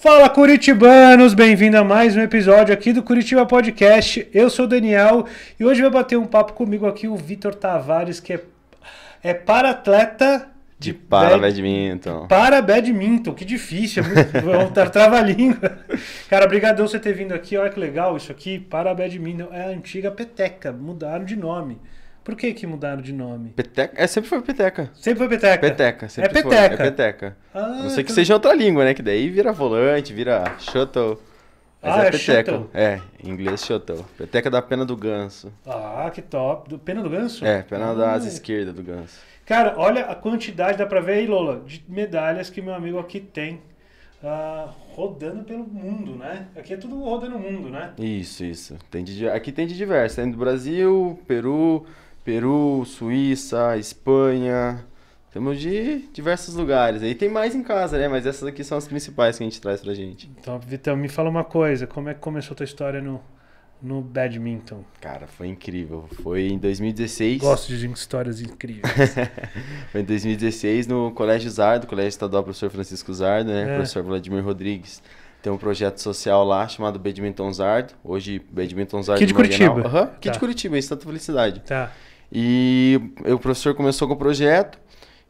Fala Curitibanos, bem-vindo a mais um episódio aqui do Curitiba Podcast. Eu sou o Daniel e hoje vai bater um papo comigo aqui o Vitor Tavares, que é, é para-atleta de, para bad... badminton. Para badminton, que difícil, é muito tá trava-língua. Cara, obrigadão você ter vindo aqui, olha que legal isso aqui, para badminton, é a antiga peteca, mudaram de nome. Por que que mudaram de nome? Peteca? É, sempre foi Peteca. Sempre foi Peteca? Peteca, sempre é foi. Peteca. Foi. É Peteca. Ah, a não ah, ser então... que seja outra língua, né? Que daí vira volante, vira shuttle. Mas ah, é, é Peteca. Shuttle. É, em inglês shuttle. Peteca da pena do ganso. Ah, que top. Do, pena do ganso? É, pena ah. da asa ah. esquerda do ganso. Cara, olha a quantidade, dá pra ver aí, Lola, de medalhas que meu amigo aqui tem. Uh, rodando pelo mundo, né? Aqui é tudo rodando o mundo, né? Isso, isso. Tem de, aqui tem de diversos. Tem do Brasil, Peru, Peru, Suíça, Espanha. Temos de diversos lugares. Aí tem mais em casa, né? Mas essas aqui são as principais que a gente traz pra gente. Então, Vitão, me fala uma coisa. Como é que começou a tua história no, no badminton? Cara, foi incrível. Foi em 2016. Gosto de histórias incríveis. foi em 2016 no Colégio Zardo, Colégio Estadual Professor Francisco Zardo, né? É. Professor Vladimir Rodrigues. Tem um projeto social lá chamado Badminton Zardo. Hoje, Badminton Zardo. Aqui de Curitiba. Aham, uhum, aqui tá. de Curitiba, em Santa Felicidade. Tá. E o professor começou com o projeto.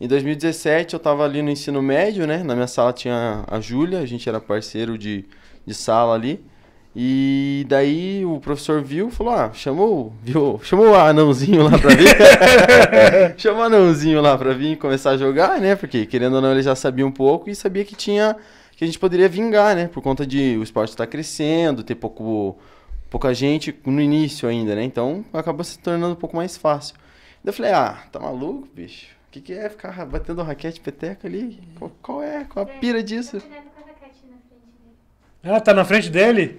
Em 2017 eu estava ali no ensino médio, né? Na minha sala tinha a Júlia, a gente era parceiro de, de sala ali. E daí o professor viu, falou: "Ah, chamou, viu? Chamou o anãozinho lá para vir". chamou o anãozinho lá para vir começar a jogar, né? Porque querendo ou não ele já sabia um pouco e sabia que tinha que a gente poderia vingar, né? Por conta de o esporte estar tá crescendo, ter pouco pouca gente no início ainda, né? Então acabou se tornando um pouco mais fácil. Daí eu falei, ah, tá maluco, bicho? O que, que é ficar batendo raquete peteca ali? Qual, qual é? Qual a é, pira disso? Ah, tá na frente dele?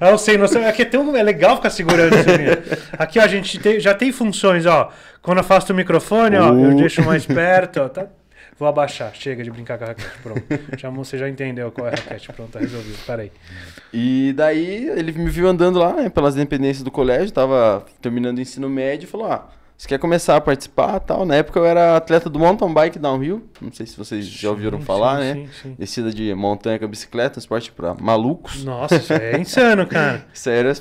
eu sei, sei. aqui é, tão, é legal ficar segurando isso aqui. Aqui, ó, a gente tem, já tem funções, ó. Quando afasta faço o microfone, ó, uh. eu deixo mais perto, ó. Tá, Vou abaixar, chega de brincar com a raquete, pronto. já, você já entendeu qual é a raquete, pronto, tá resolvido, peraí. E daí ele me viu andando lá né, pelas dependências do colégio, tava terminando o ensino médio e falou: ah, você quer começar a participar tal? Na época eu era atleta do mountain bike downhill, não sei se vocês já ouviram sim, falar, sim, né? Sim, Descida de montanha com bicicleta, um esporte para malucos. Nossa, isso é insano, cara. Isso era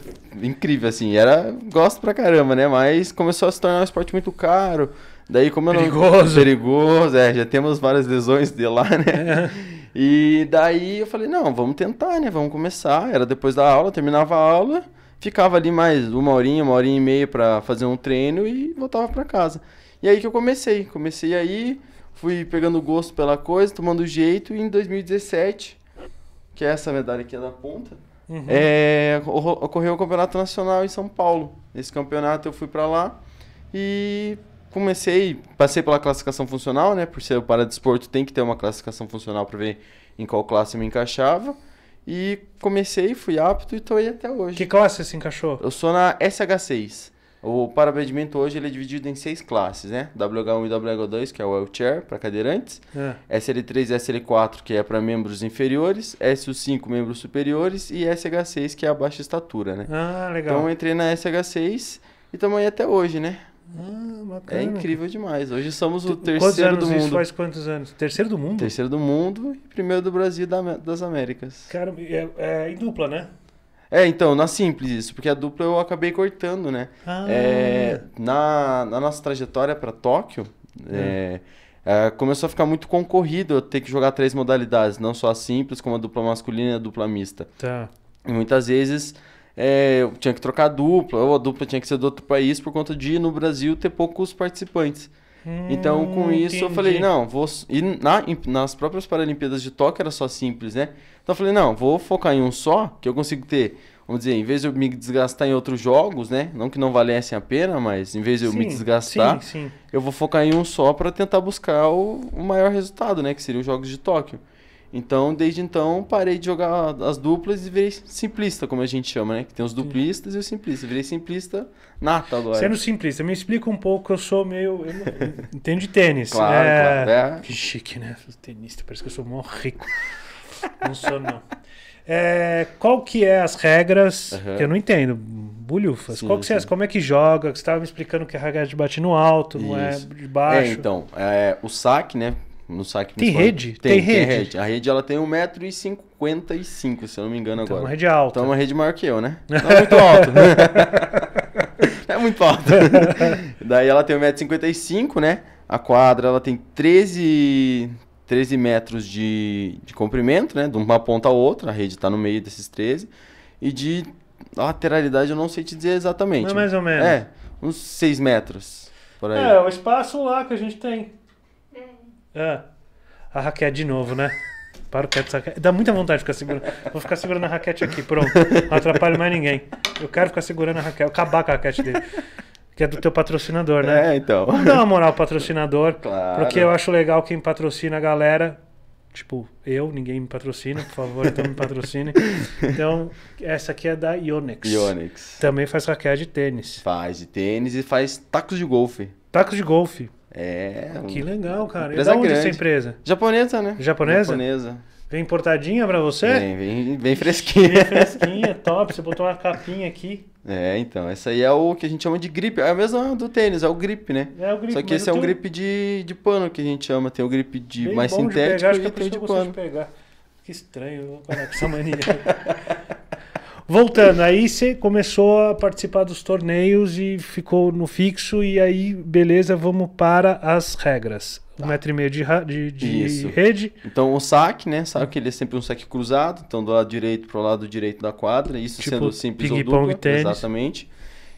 incrível, assim, era, gosto pra caramba, né? Mas começou a se tornar um esporte muito caro, Daí, como perigoso. eu não. Perigoso. é, já temos várias lesões de lá, né? É. E daí eu falei, não, vamos tentar, né? Vamos começar. Era depois da aula, terminava a aula, ficava ali mais uma horinha, uma horinha e meia para fazer um treino e voltava para casa. E aí que eu comecei. Comecei aí, fui pegando gosto pela coisa, tomando jeito, e em 2017, que é essa medalha aqui é da ponta, uhum. é, ocorreu o Campeonato Nacional em São Paulo. Nesse campeonato eu fui para lá e comecei, passei pela classificação funcional, né? Por ser o paradesporto, tem que ter uma classificação funcional para ver em qual classe me encaixava. E comecei, fui apto e estou aí até hoje. Que classe se encaixou? Eu sou na SH6. O parabedimento hoje ele é dividido em seis classes, né? WH1 e WH2, que é o wheelchair, para cadeirantes. É. SL3 e SL4, que é para membros inferiores. SU5, membros superiores. E SH6, que é a baixa estatura, né? Ah, legal. Então, entrei na SH6 e tamo aí até hoje, né? Ah, é incrível demais. Hoje somos o terceiro quantos anos do mundo. Isso faz quantos anos? Terceiro do mundo? Terceiro do mundo e primeiro do Brasil da, das Américas. Cara, é, é em dupla, né? É, então, na simples isso, porque a dupla eu acabei cortando, né? Ah. É, na, na nossa trajetória para Tóquio, é. é, é, começou a ficar muito concorrido eu ter que jogar três modalidades, não só a simples, como a dupla masculina e a dupla mista. Tá. E muitas vezes é, eu tinha que trocar a dupla, ou a dupla tinha que ser do outro país por conta de no Brasil ter poucos participantes. Hum, então, com isso, entendi. eu falei, não, vou. E na, nas próprias Paralimpíadas de Tóquio era só simples, né? Então eu falei, não, vou focar em um só, que eu consigo ter. Vamos dizer, em vez de eu me desgastar em outros jogos, né? Não que não valessem a pena, mas em vez de eu sim, me desgastar, sim, sim. eu vou focar em um só para tentar buscar o, o maior resultado, né? Que seria os Jogos de Tóquio. Então, desde então, parei de jogar as duplas e virei simplista, como a gente chama, né? Que tem os duplistas Sim. e os simplistas. Virei simplista nata agora. Sendo simplista, me explica um pouco, eu sou meio. entendo de tênis. Claro, é... claro. É. Que chique, né? Tenista, parece que eu sou mó rico. não sou, não. É, qual que é as regras? Uhum. Que eu não entendo. Bulhufas. Sim, qual que é? sim. como é que joga? Você estava me explicando que a regra é de bate no alto, não é Isso. é de baixo. É, então, é, o saque, né? no saque Tem rede? Tem, tem, rede? Tem rede. A rede ela tem 1,55m, se eu não me engano então, agora. é uma rede alta. Então é uma rede maior que eu, né? Não é muito alto. é muito alto. Daí ela tem 1,55m, né? A quadra ela tem 13, 13 metros de, de comprimento, né? De uma ponta a outra, a rede está no meio desses 13. E de lateralidade eu não sei te dizer exatamente. Mas é mais ou menos. É, uns 6 metros. Por aí. É, o espaço lá que a gente tem. Ah, a raquete de novo, né? Para o quieto, raquete. Dá muita vontade de ficar segurando. Vou ficar segurando a raquete aqui, pronto. Não atrapalho mais ninguém. Eu quero ficar segurando a raquete, acabar com a raquete dele. Que é do teu patrocinador, né? É, então. Vamos dar uma moral ao patrocinador. Claro. Porque eu acho legal quem patrocina a galera. Tipo, eu, ninguém me patrocina, por favor, então me patrocine. Então, essa aqui é da Ionex. Ionex. Também faz raquete de tênis. Faz de tênis e faz tacos de golfe. Tacos de golfe. É. Que legal, cara. Empresa e da onde essa empresa? Japonesa, né? Japonesa? Japonesa. Vem importadinha pra você? Vem, vem, vem fresquinha. Vem fresquinha, top. Você botou uma capinha aqui. É, então. Essa aí é o que a gente chama de grip. É o mesmo do tênis, é o grip, né? É o grip. Só que esse é um tenho... grip de, de pano que a gente chama. Tem o grip de bem mais sintético é de pegar, e tem de pano. De pegar. Que estranho, essa mania. Voltando, aí você começou a participar dos torneios e ficou no fixo, e aí, beleza, vamos para as regras. Tá. Um metro e meio de, de, de rede. Então o saque, né? Sabe que ele é sempre um saque cruzado, então do lado direito para o lado direito da quadra, isso tipo, sendo simples ou dupla, exatamente.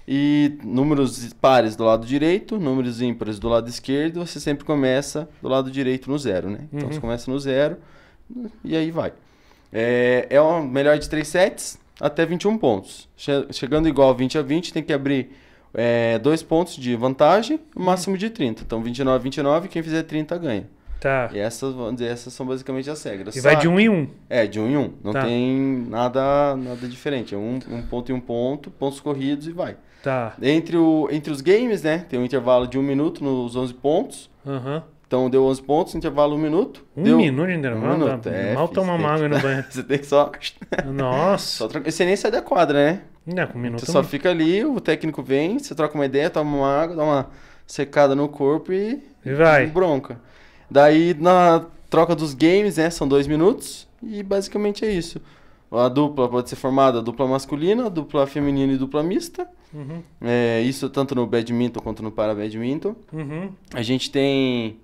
E números pares do lado direito, números ímpares do lado esquerdo, você sempre começa do lado direito no zero, né? Então uhum. você começa no zero e aí vai. É, é melhor de três sets, até 21 pontos. Che chegando igual 20 a 20, tem que abrir é, dois pontos de vantagem, hum. máximo de 30. Então 29 a 29, quem fizer 30 ganha. Tá. E essas, vamos dizer, essas são basicamente as regras. E vai de um em um. É, de um em um. Não tá. tem nada, nada diferente. É um, um ponto em um ponto, pontos corridos e vai. Tá. Entre, o, entre os games, né? Tem um intervalo de um minuto nos 11 pontos. Uhum. Então deu 11 pontos, intervalo 1 um minuto. 1 um deu... minuto de intervalo? Um minuto, tá é, mal toma uma água no banheiro. Você tem que só. Nossa! Só Você nem sai da quadra, né? Não, com um minuto. Você só fica ali, o técnico vem, você troca uma ideia, toma uma água, dá uma secada no corpo e. E vai. Bronca. Daí na troca dos games, né? São dois minutos e basicamente é isso. A dupla pode ser formada dupla masculina, dupla feminina e dupla mista. Uhum. É, isso tanto no badminton quanto no para badminton. Uhum. A gente tem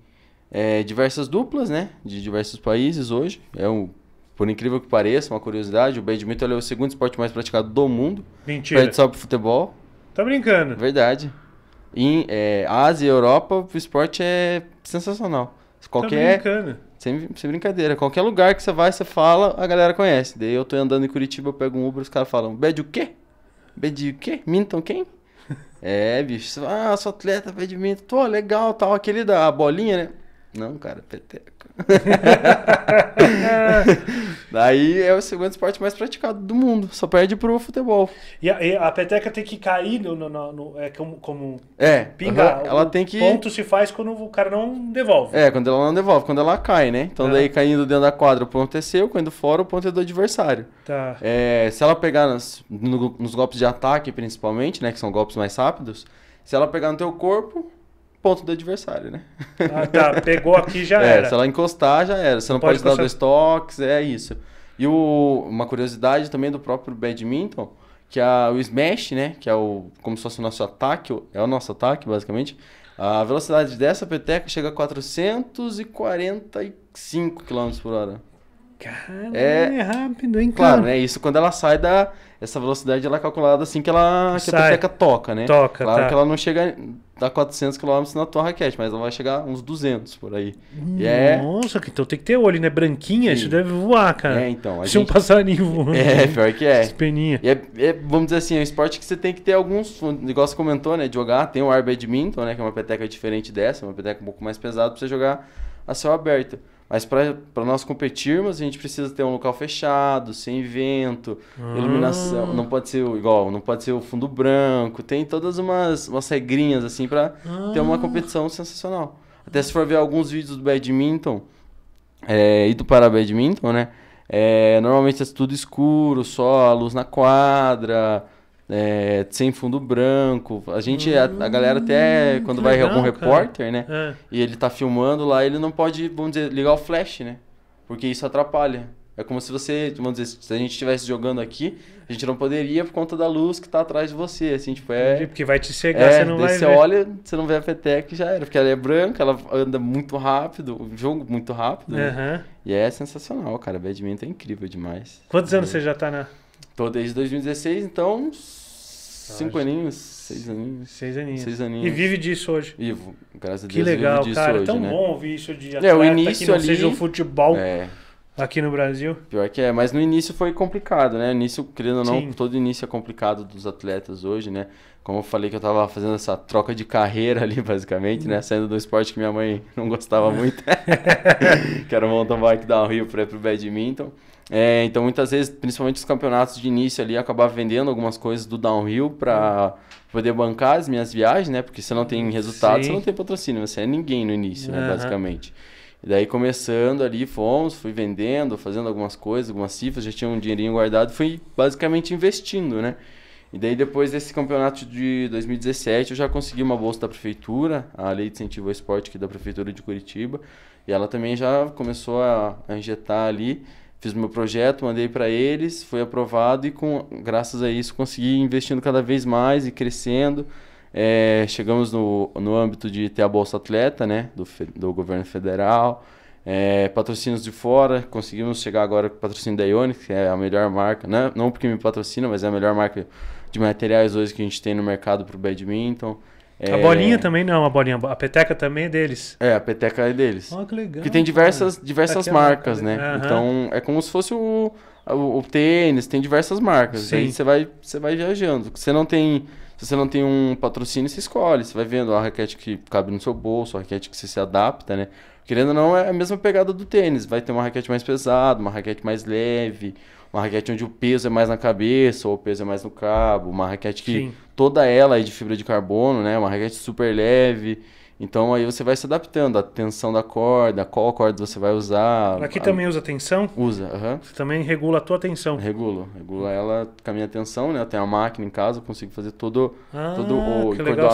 é, diversas duplas, né? De diversos países hoje. É um, por incrível que pareça, uma curiosidade, o badminton é o segundo esporte mais praticado do mundo. Mentira. Pede só pro futebol. Tá brincando. Verdade. Em é, Ásia e Europa, o esporte é sensacional. Tá qualquer, tá brincando. Sem, sem brincadeira. Qualquer lugar que você vai, você fala, a galera conhece. Daí eu tô andando em Curitiba, eu pego um Uber, os caras falam, bad o quê? Bad o quê? Minton quem? é, bicho. Ah, sou atleta, badminton. Tô legal, tal. Aquele da bolinha, né? Não, cara, peteca. Daí é o segundo esporte mais praticado do mundo. Só perde pro futebol. E a, e a peteca tem que cair no. no, no, no é como, como. É. Pinga. Uhum, ela tem que. ponto se faz quando o cara não devolve. É, quando ela não devolve, quando ela cai, né? Então ah. daí caindo dentro da quadra o ponto é seu, caindo fora o ponto é do adversário. Tá. É, se ela pegar nas, no, nos golpes de ataque, principalmente, né? Que são golpes mais rápidos. Se ela pegar no teu corpo, ponto do adversário, né? Ah, tá. Pegou aqui já é, era. Se ela encostar, já era. Você não, não pode, pode dar dois toques, é isso. E o, uma curiosidade também do próprio badminton, que é o smash, né? Que é o como se fosse o nosso ataque, é o nosso ataque, basicamente. A velocidade dessa peteca chega a 445 km por hora. Cara, é, é rápido, hein, cara? Claro, né? Isso quando ela sai da, essa velocidade ela é calculada assim que ela que Sai. a peteca toca, né? Toca, Claro tá. que ela não chega a 400 km na tua raquete, mas ela vai chegar uns 200 por aí. É Nossa, é... então tem que ter olho, né? Branquinha, isso deve voar, cara. É, então. Se gente... um passarinho voando. É, pior que é. Peninha. É, é, vamos dizer assim, é um esporte que você tem que ter alguns, o negócio comentou, né? De jogar, tem o air badminton, né? Que é uma peteca diferente dessa, uma peteca um pouco mais pesada pra você jogar a céu aberto. Mas para nós competirmos, a gente precisa ter um local fechado, sem vento, ah. iluminação. Não pode ser igual, não pode ser o fundo branco. Tem todas umas, umas regrinhas, assim, para ah. ter uma ah. competição sensacional. Até se for ver alguns vídeos do badminton, é, e do para badminton, né? É, normalmente é tudo escuro, só a luz na quadra, é, sem fundo branco. A gente, hum, a, a, galera até hum, quando vai legal, algum repórter, cara. né? É. E ele tá filmando lá, ele não pode, vamos dizer, ligar o flash, né? Porque isso atrapalha. É como se você, vamos dizer, se a gente estivesse jogando aqui, a gente não poderia por conta da luz que tá atrás de você, assim, tipo, é... Entendi, porque vai te cegar, é, você não vai você ver. olha, você não vê a Petec e já era, porque ela é branca, ela anda muito rápido, o jogo muito rápido, uhum. né? E é sensacional, cara, badminton é incrível demais. Quantos é. anos você já tá na... Tô desde 2016, então. Cinco ah, aninhos, seis aninhos. Seis aninhos. Seis aninhos. E vive disso hoje. Vivo, graças a Deus. Que legal, cara. É hoje, é tão né? bom ouvir isso de atleta, é, o início que não ali, seja o futebol é, aqui no Brasil. Pior que é, mas no início foi complicado, né? início, querendo ou não, Sim. todo início é complicado dos atletas hoje, né? Como eu falei que eu tava fazendo essa troca de carreira ali, basicamente, né? Saindo do esporte que minha mãe não gostava muito. que era montar bike, dar um rio pra ir pro badminton. É, então, muitas vezes, principalmente os campeonatos de início ali, eu acabava vendendo algumas coisas do downhill para poder bancar as minhas viagens, né? Porque você não tem resultado, Sim. você não tem patrocínio, você é ninguém no início, uhum. né? Basicamente. E daí, começando ali, fomos, fui vendendo, fazendo algumas coisas, algumas cifras, já tinha um dinheirinho guardado, fui basicamente investindo, né? E daí, depois desse campeonato de 2017, eu já consegui uma bolsa da prefeitura, a Lei de Incentivo ao Esporte aqui é da Prefeitura de Curitiba, e ela também já começou a, a injetar ali Fiz meu projeto, mandei para eles, foi aprovado e com, graças a isso consegui investindo cada vez mais e crescendo. É, chegamos no, no âmbito de ter a Bolsa Atleta, né, do, do governo federal, é, patrocínios de fora, conseguimos chegar agora com o patrocínio da Ionic, que é a melhor marca, né, não porque me patrocina, mas é a melhor marca de materiais hoje que a gente tem no mercado para o badminton. É... A bolinha também não, a bolinha. A peteca também é deles. É, a peteca é deles. Olha que legal. Que tem diversas, diversas é marcas, né? Então é como se fosse o, o, o tênis, tem diversas marcas. Sim. Aí você vai, você vai viajando. Você não tem. Se você não tem um patrocínio, você escolhe. Você vai vendo a raquete que cabe no seu bolso, a raquete que você se adapta, né? Querendo ou não, é a mesma pegada do tênis. Vai ter uma raquete mais pesada, uma raquete mais leve, uma raquete onde o peso é mais na cabeça, ou o peso é mais no cabo, uma raquete que Sim. toda ela é de fibra de carbono, né? Uma raquete super leve. Então aí você vai se adaptando à tensão da corda, qual corda você vai usar. Aqui a... também usa tensão? Usa, aham. Uhum. Você também regula a tua tensão? Regulo. Regula ela com a minha tensão, né? Eu tenho a máquina em casa, eu consigo fazer todo, ah, todo o que que, a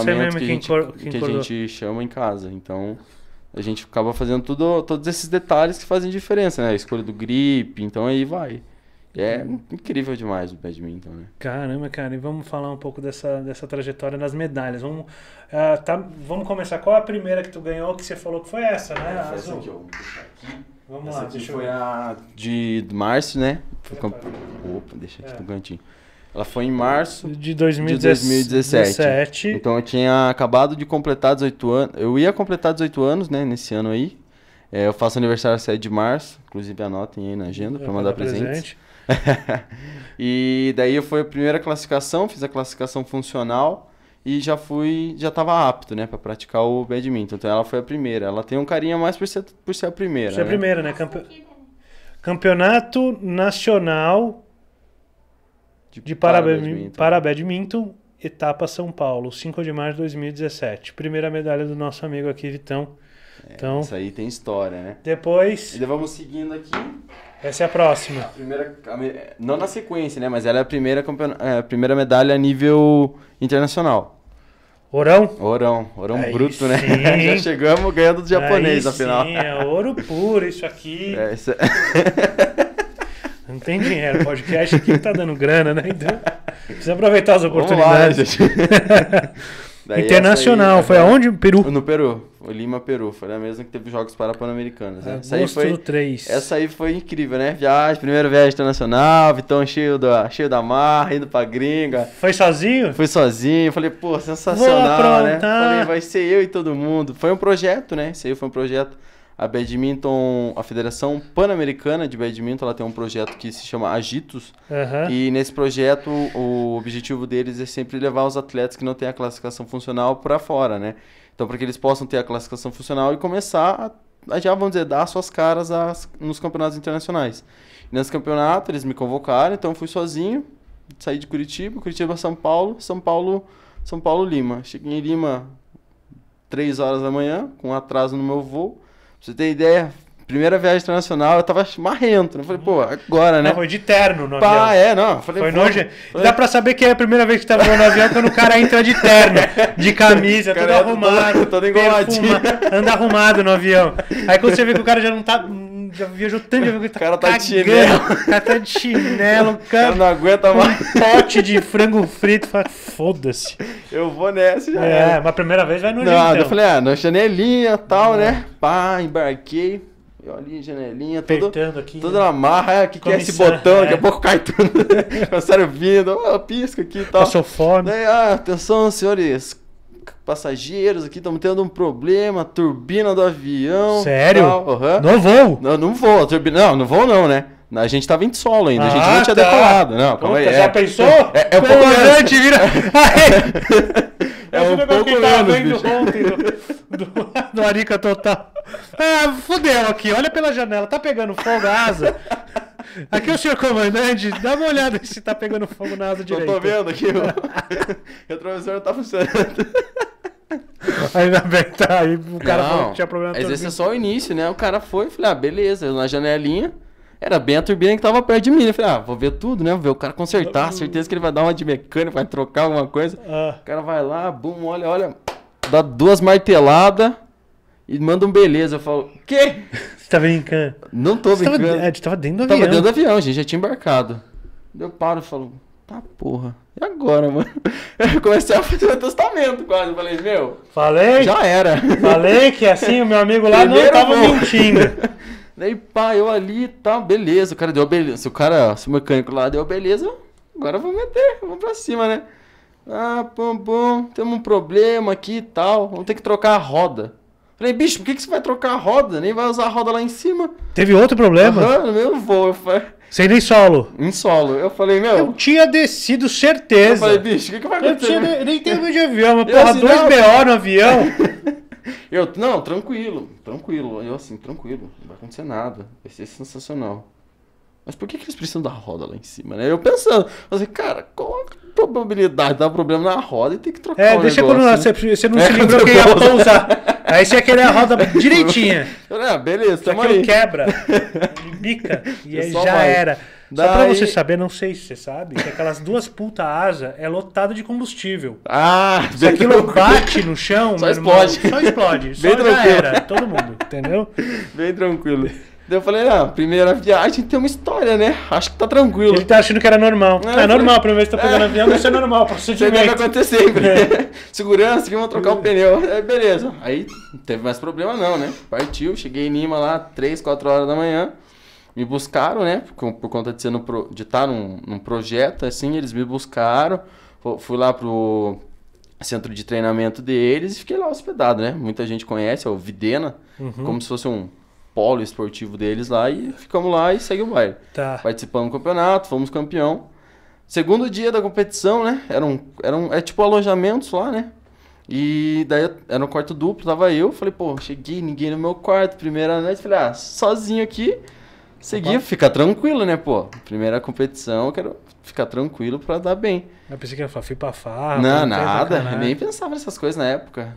gente, que, que a gente chama em casa. Então a gente acaba fazendo tudo, todos esses detalhes que fazem diferença, né? A escolha do grip, então aí vai. É incrível demais o badminton, né? Caramba, cara, e vamos falar um pouco dessa, dessa trajetória nas medalhas. Vamos, uh, tá, vamos começar. Qual a primeira que tu ganhou que você falou que foi essa, né? É, essa aqui, eu vou aqui. Vamos essa lá, aqui foi eu... a de março, né? Opa, deixa aqui é. no cantinho. Ela foi em março de, de 2017. Então eu tinha acabado de completar 18 anos. Eu ia completar 18 anos, né, nesse ano aí. É, eu faço aniversário 7 de março, inclusive anotem aí na agenda para mandar presente. presente. e daí foi a primeira classificação, fiz a classificação funcional e já fui, já estava apto, né, para praticar o badminton. Então ela foi a primeira. Ela tem um a mais por ser, por ser a primeira. Ser né? a primeira, né? Campe... Campeonato Nacional de, de Parabadminton, para badminton, etapa São Paulo, 5 de março de 2017. Primeira medalha do nosso amigo aqui, Vitão. É, então, isso aí tem história, né? Depois. E vamos seguindo aqui. Essa é a próxima. A primeira, não na sequência, né? Mas ela é a primeira, é, a primeira medalha a nível internacional. Orão? Orão, orão Aí bruto, né? sim. né? Já chegamos ganhando do japonês, Aí afinal. Sim, é ouro puro isso aqui. É, isso... É. Não tem dinheiro, o podcast quem tá dando grana, né? Então, precisa aproveitar as oportunidades. Vamos lá, né, gente. Daí Internacional, aí, foi é. aonde? Peru? No Peru, Lima, Peru. Foi a mesma que teve os jogos para Pan-Americanos. Né? Essa aí foi 3. Essa aí foi incrível, né? Viagem, primeira viagem internacional, Vitão cheio da, cheio da marra, indo pra gringa. Foi sozinho? Foi sozinho. Falei, pô, sensacional, né? Falei, vai ser eu e todo mundo. Foi um projeto, né? Isso aí foi um projeto a badminton, a Federação Pan-Americana de Badminton, ela tem um projeto que se chama Agitos. Uhum. E nesse projeto, o objetivo deles é sempre levar os atletas que não têm a classificação funcional para fora, né? Então, para que eles possam ter a classificação funcional e começar a, já, vamos dizer, dar suas caras nos campeonatos internacionais. E nesse campeonato, eles me convocaram, então fui sozinho, saí de Curitiba, Curitiba São Paulo, São Paulo, São Paulo Lima. Cheguei em Lima três horas da manhã, com atraso no meu voo você ter ideia, primeira viagem internacional, eu tava marrento. Né? Falei, pô, agora, né? Não, foi de terno no Pá, avião. é, não. Falei, foi noje... Falei... Dá pra saber que é a primeira vez que tá voando no avião quando o cara entra de terno, de camisa, é todo arrumado. Todo, todo engomadinho. anda arrumado no avião. Aí quando você vê que o cara já não tá já viajou tanto, já tá o cara tá cagando, tá de chinelo. O cara tá de chinelo, cara. Eu não aguenta mais. Um pote de frango frito, foda-se. Eu vou nessa já. É, era. mas a primeira vez vai no Não, então. eu falei, ah, na janelinha e tal, né? É. Pá, embarquei. Eu janelinha, tudo. Apertando aqui. Toda na marra, o é, que, que é esse botão? É. Daqui a é. pouco cai tudo. Começaram vindo, oh, pisca aqui e tal. Passou fome. Daí, ah, atenção, senhores passageiros aqui, estamos tendo um problema, turbina do avião. Sério? Tal, uhum. Não vou. Não, não vou. Turbina, não, não vou não, né? A gente tava em solo ainda, ah, a gente não ah, tinha tá. decolado. Não, então, calma aí. É, já pensou? É, é um pouco Vira... é um pouco tá menos, do, do, do Arica Total. Ah, fudeu aqui, olha pela janela, tá pegando fogo a asa. Aqui é o senhor comandante, dá uma olhada se tá pegando fogo na asa direita. Eu tô vendo aqui, o, retrovisor não tá funcionando. Ainda bem que tá aí, o cara não, falou que tinha problema. Mas esse é só o início, né? O cara foi, falei, ah, beleza, na janelinha. Era bem a turbina que tava perto de mim. Né? Eu falei, ah, vou ver tudo, né? Vou ver o cara consertar. Certeza que ele vai dar uma de mecânico vai trocar alguma coisa. Ah. O cara vai lá, bum, olha, olha. Dá duas marteladas e manda um beleza. Eu falo, quê? Você tá brincando? Não tô Você brincando. Tava, a gente tava dentro do avião. Tava dentro do avião, a gente já tinha embarcado. Eu paro e falo, Tá porra. E agora, mano? Eu comecei a fazer o testamento quase. Falei, meu. Falei? Já era. Falei que é assim o meu amigo lá Primeiro não tava mentindo. Daí, pá, eu ali, tá, beleza. O cara deu beleza. Se o cara, se o mecânico lá deu beleza, agora eu vou meter, vamos pra cima, né? Ah, pum, pum, temos um problema aqui e tal. Vamos ter que trocar a roda. Falei, bicho, por que, que você vai trocar a roda? Nem vai usar a roda lá em cima. Teve outro problema? Aham, meu voo. Sem nem solo. Em solo. Eu falei, meu. Eu tinha descido, certeza. Eu falei, bicho, o que, que vai acontecer? Eu, tinha, nem tenho medo de avião, mas porra, assim, dois não, BO no avião. eu, não, tranquilo, tranquilo. Eu assim, tranquilo, não vai acontecer nada. Vai ser sensacional. Mas por que, que eles precisam da roda lá em cima, né? Eu pensando, falei, cara, qual a probabilidade de dar um problema na roda e ter que trocar a roda? É, deixa negócio, quando né? você, você não é, se lembrou quem ia é pousar. Aí você ia querer a roda direitinha. Ah, beleza, só que é aí. quebra, bica, e é aí já vai. era. Daí... Só pra você saber, não sei se você sabe, que aquelas duas puta asa é lotada de combustível. Ah, Se aquilo tranquilo. bate no chão, só explode. só explode. Bem só tranquilo. já era, todo mundo, entendeu? Bem tranquilo. Daí eu falei, ah, primeira viagem tem uma história, né? Acho que tá tranquilo. Ele tá achando que era normal. É, é normal, a primeira vez que tá pegando é, avião, isso é normal, procedimento. Isso vai acontecer sempre. É. Segurança, vão trocar o pneu. É, beleza. Aí não teve mais problema não, né? Partiu, cheguei em Lima lá, 3, 4 horas da manhã. Me buscaram, né? Por, por conta de, ser no pro, de estar tá num, num projeto, assim, eles me buscaram. Fui lá pro, centro de treinamento deles e fiquei lá hospedado, né? Muita gente conhece, é o Videna, uhum. como se fosse um polo esportivo deles lá e ficamos lá e segue o baile. Tá. Participamos do campeonato, fomos campeão. Segundo dia da competição, né? Era um, era um, é tipo alojamentos lá, né? E daí era um quarto duplo, tava eu, falei, pô, cheguei, ninguém no meu quarto, primeira noite, falei, ah, sozinho aqui, segui, Opa. fica tranquilo, né, pô? Primeira competição, eu quero ficar tranquilo para dar bem. Eu pensei que era fui pra farra. Não, nada. nem pensava nessas coisas na época.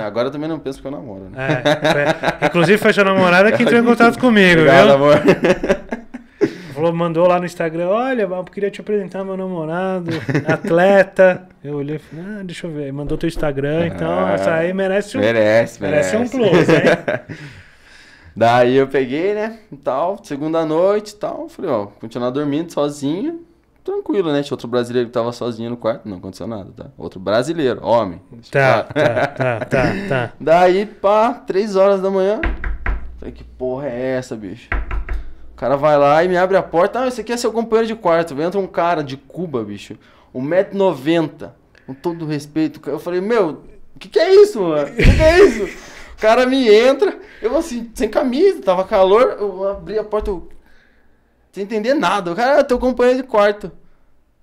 É, agora também não penso porque eu namoro, né? É, foi, inclusive foi sua namorada que entrou em contato comigo, Obrigado, viu? amor. Falou, mandou lá no Instagram, olha, eu queria te apresentar meu namorado, atleta. Eu olhei e falei, ah, deixa eu ver. Mandou teu Instagram, então ah, essa aí merece um. Merece, merece. um close, hein? Daí eu peguei, né? E tal, segunda noite e tal. Falei, ó, continuar dormindo sozinho tranquilo, né? Tinha outro brasileiro que tava sozinho no quarto, não aconteceu nada, tá? Outro brasileiro, homem. Tá, tá, tá, tá, tá. tá. Daí, pá, três horas da manhã. Falei, que porra é essa, bicho? O cara vai lá e me abre a porta. Ah, esse aqui é seu companheiro de quarto. Entra um cara de Cuba, bicho. 1,90m. Com todo respeito. Eu falei, meu, o que, que é isso, mano? O que, que é isso? O cara me entra, eu assim, sem camisa, tava calor, eu abri a porta, eu, sem entender nada. O cara, ah, teu companheiro de quarto.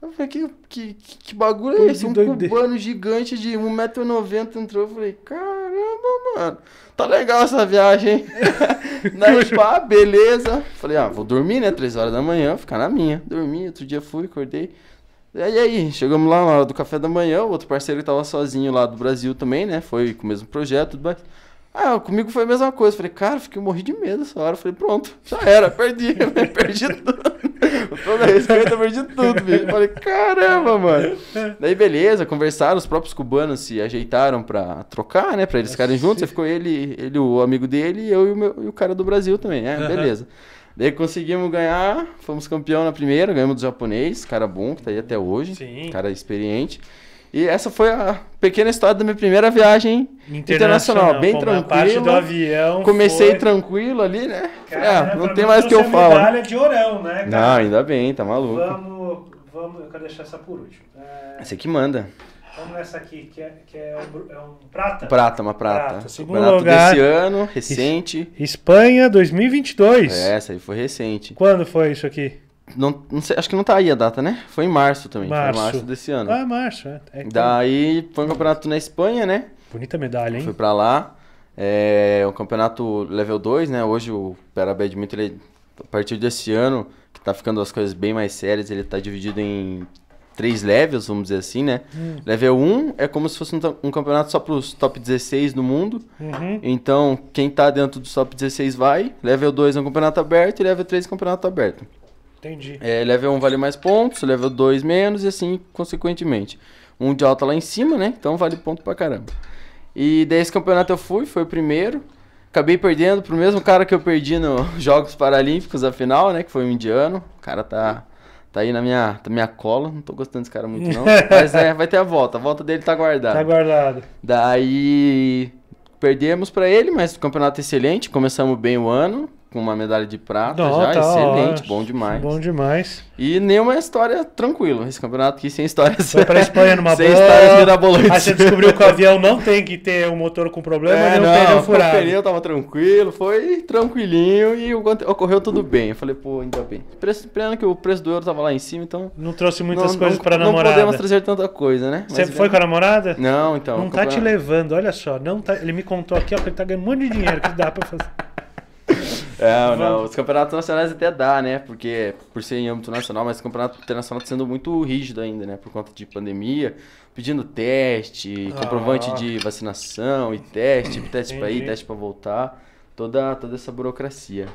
Eu falei, que, que, que bagulho é Pô, é esse? Um doide. cubano gigante de 1,90m entrou. Eu falei, caramba, mano. Tá legal essa viagem, Na spa, beleza. Falei, ah, vou dormir, né? 3 horas da manhã, ficar na minha. Dormi, outro dia fui, acordei. E aí, chegamos lá na hora do café da manhã, o outro parceiro que tava sozinho lá do Brasil também, né? Foi com o mesmo projeto, tudo mais. Ah, comigo foi a mesma coisa. Falei, cara, fiquei morri de medo essa hora. Falei, pronto, já era, perdi, perdi tudo. Toda respeito, perdi tudo, bicho. Falei, caramba, mano. Daí, beleza, conversaram, os próprios cubanos se ajeitaram pra trocar, né? Pra eles ficarem juntos. Aí ficou ele, ele, o amigo dele, eu e o, meu, e o cara do Brasil também, né? Beleza. Daí conseguimos ganhar, fomos campeão na primeira, ganhamos do japonês, cara bom, que tá aí até hoje. Sim. Cara experiente. E essa foi a pequena história da minha primeira viagem internacional. internacional. Bem Pô, tranquilo. avião. Comecei foi... tranquilo ali, né? Cara, é, não tem mais o que eu falo. medalha de orão, né? Cara? Não, ainda bem, tá maluco. Vamos, vamos, eu quero deixar essa por último. É... Você que manda. Vamos nessa aqui, que é, que é, um, é um prata? Prata, uma prata. prata. Segundo prata lugar. desse ano, recente. Espanha 2022. É, essa aí foi recente. Quando foi isso aqui? Não, não sei, acho que não tá aí a data, né? Foi em março também. Março. Foi março desse ano. Ah, é março, é. é então. Daí foi um campeonato na Espanha, né? Bonita medalha, hein? Fui pra lá. É um campeonato level 2, né? Hoje o Pera Badminton, ele, a partir desse ano, que tá ficando as coisas bem mais sérias, ele tá dividido em três levels, vamos dizer assim, né? Hum. Level 1 é como se fosse um, um campeonato só para os top 16 do mundo. Uhum. Então, quem tá dentro dos top 16 vai. Level 2 é um campeonato aberto e level 3 é um campeonato aberto. Entendi. É, level 1 vale mais pontos, level 2 menos e assim consequentemente. Um de alta lá em cima, né? Então vale ponto pra caramba. E daí esse campeonato eu fui, foi o primeiro. Acabei perdendo pro mesmo cara que eu perdi nos Jogos Paralímpicos, afinal, né? Que foi um indiano. O cara tá, tá aí na minha, tá na minha cola. Não tô gostando desse cara muito, não. Mas é, vai ter a volta. A volta dele tá guardada. Tá guardada. Daí perdemos para ele, mas o campeonato é excelente. Começamos bem o ano com uma medalha de prata Não, já, tá excelente, ó, bom demais. Bom demais. E nenhuma história tranquila, esse campeonato aqui sem histórias. Foi pra Espanha numa sem boa. Sem histórias mirabolantes. Aí você descobriu que o avião não tem que ter um motor com problema, é, não, tem furado. O pneu tava tranquilo, foi tranquilinho e ocorreu tudo bem. Eu falei, pô, ainda bem. pena que o preço do euro tava lá em cima, então... Não trouxe muitas não, coisas não, pra namorada. Não podemos trazer tanta coisa, né? Mas você foi é. com a namorada? Não, então. Não tá te levando, olha só. Não tá... Ele me contou aqui, ó, que ele tá ganhando um monte de dinheiro que dá pra fazer. É, não. Os campeonatos nacionais até dá, né? Porque por ser em âmbito nacional, mas o campeonato internacional tá sendo muito rígido ainda, né? Por conta de pandemia, pedindo teste, ah. comprovante de vacinação e teste, teste para ir, teste para voltar. Toda, toda essa burocracia.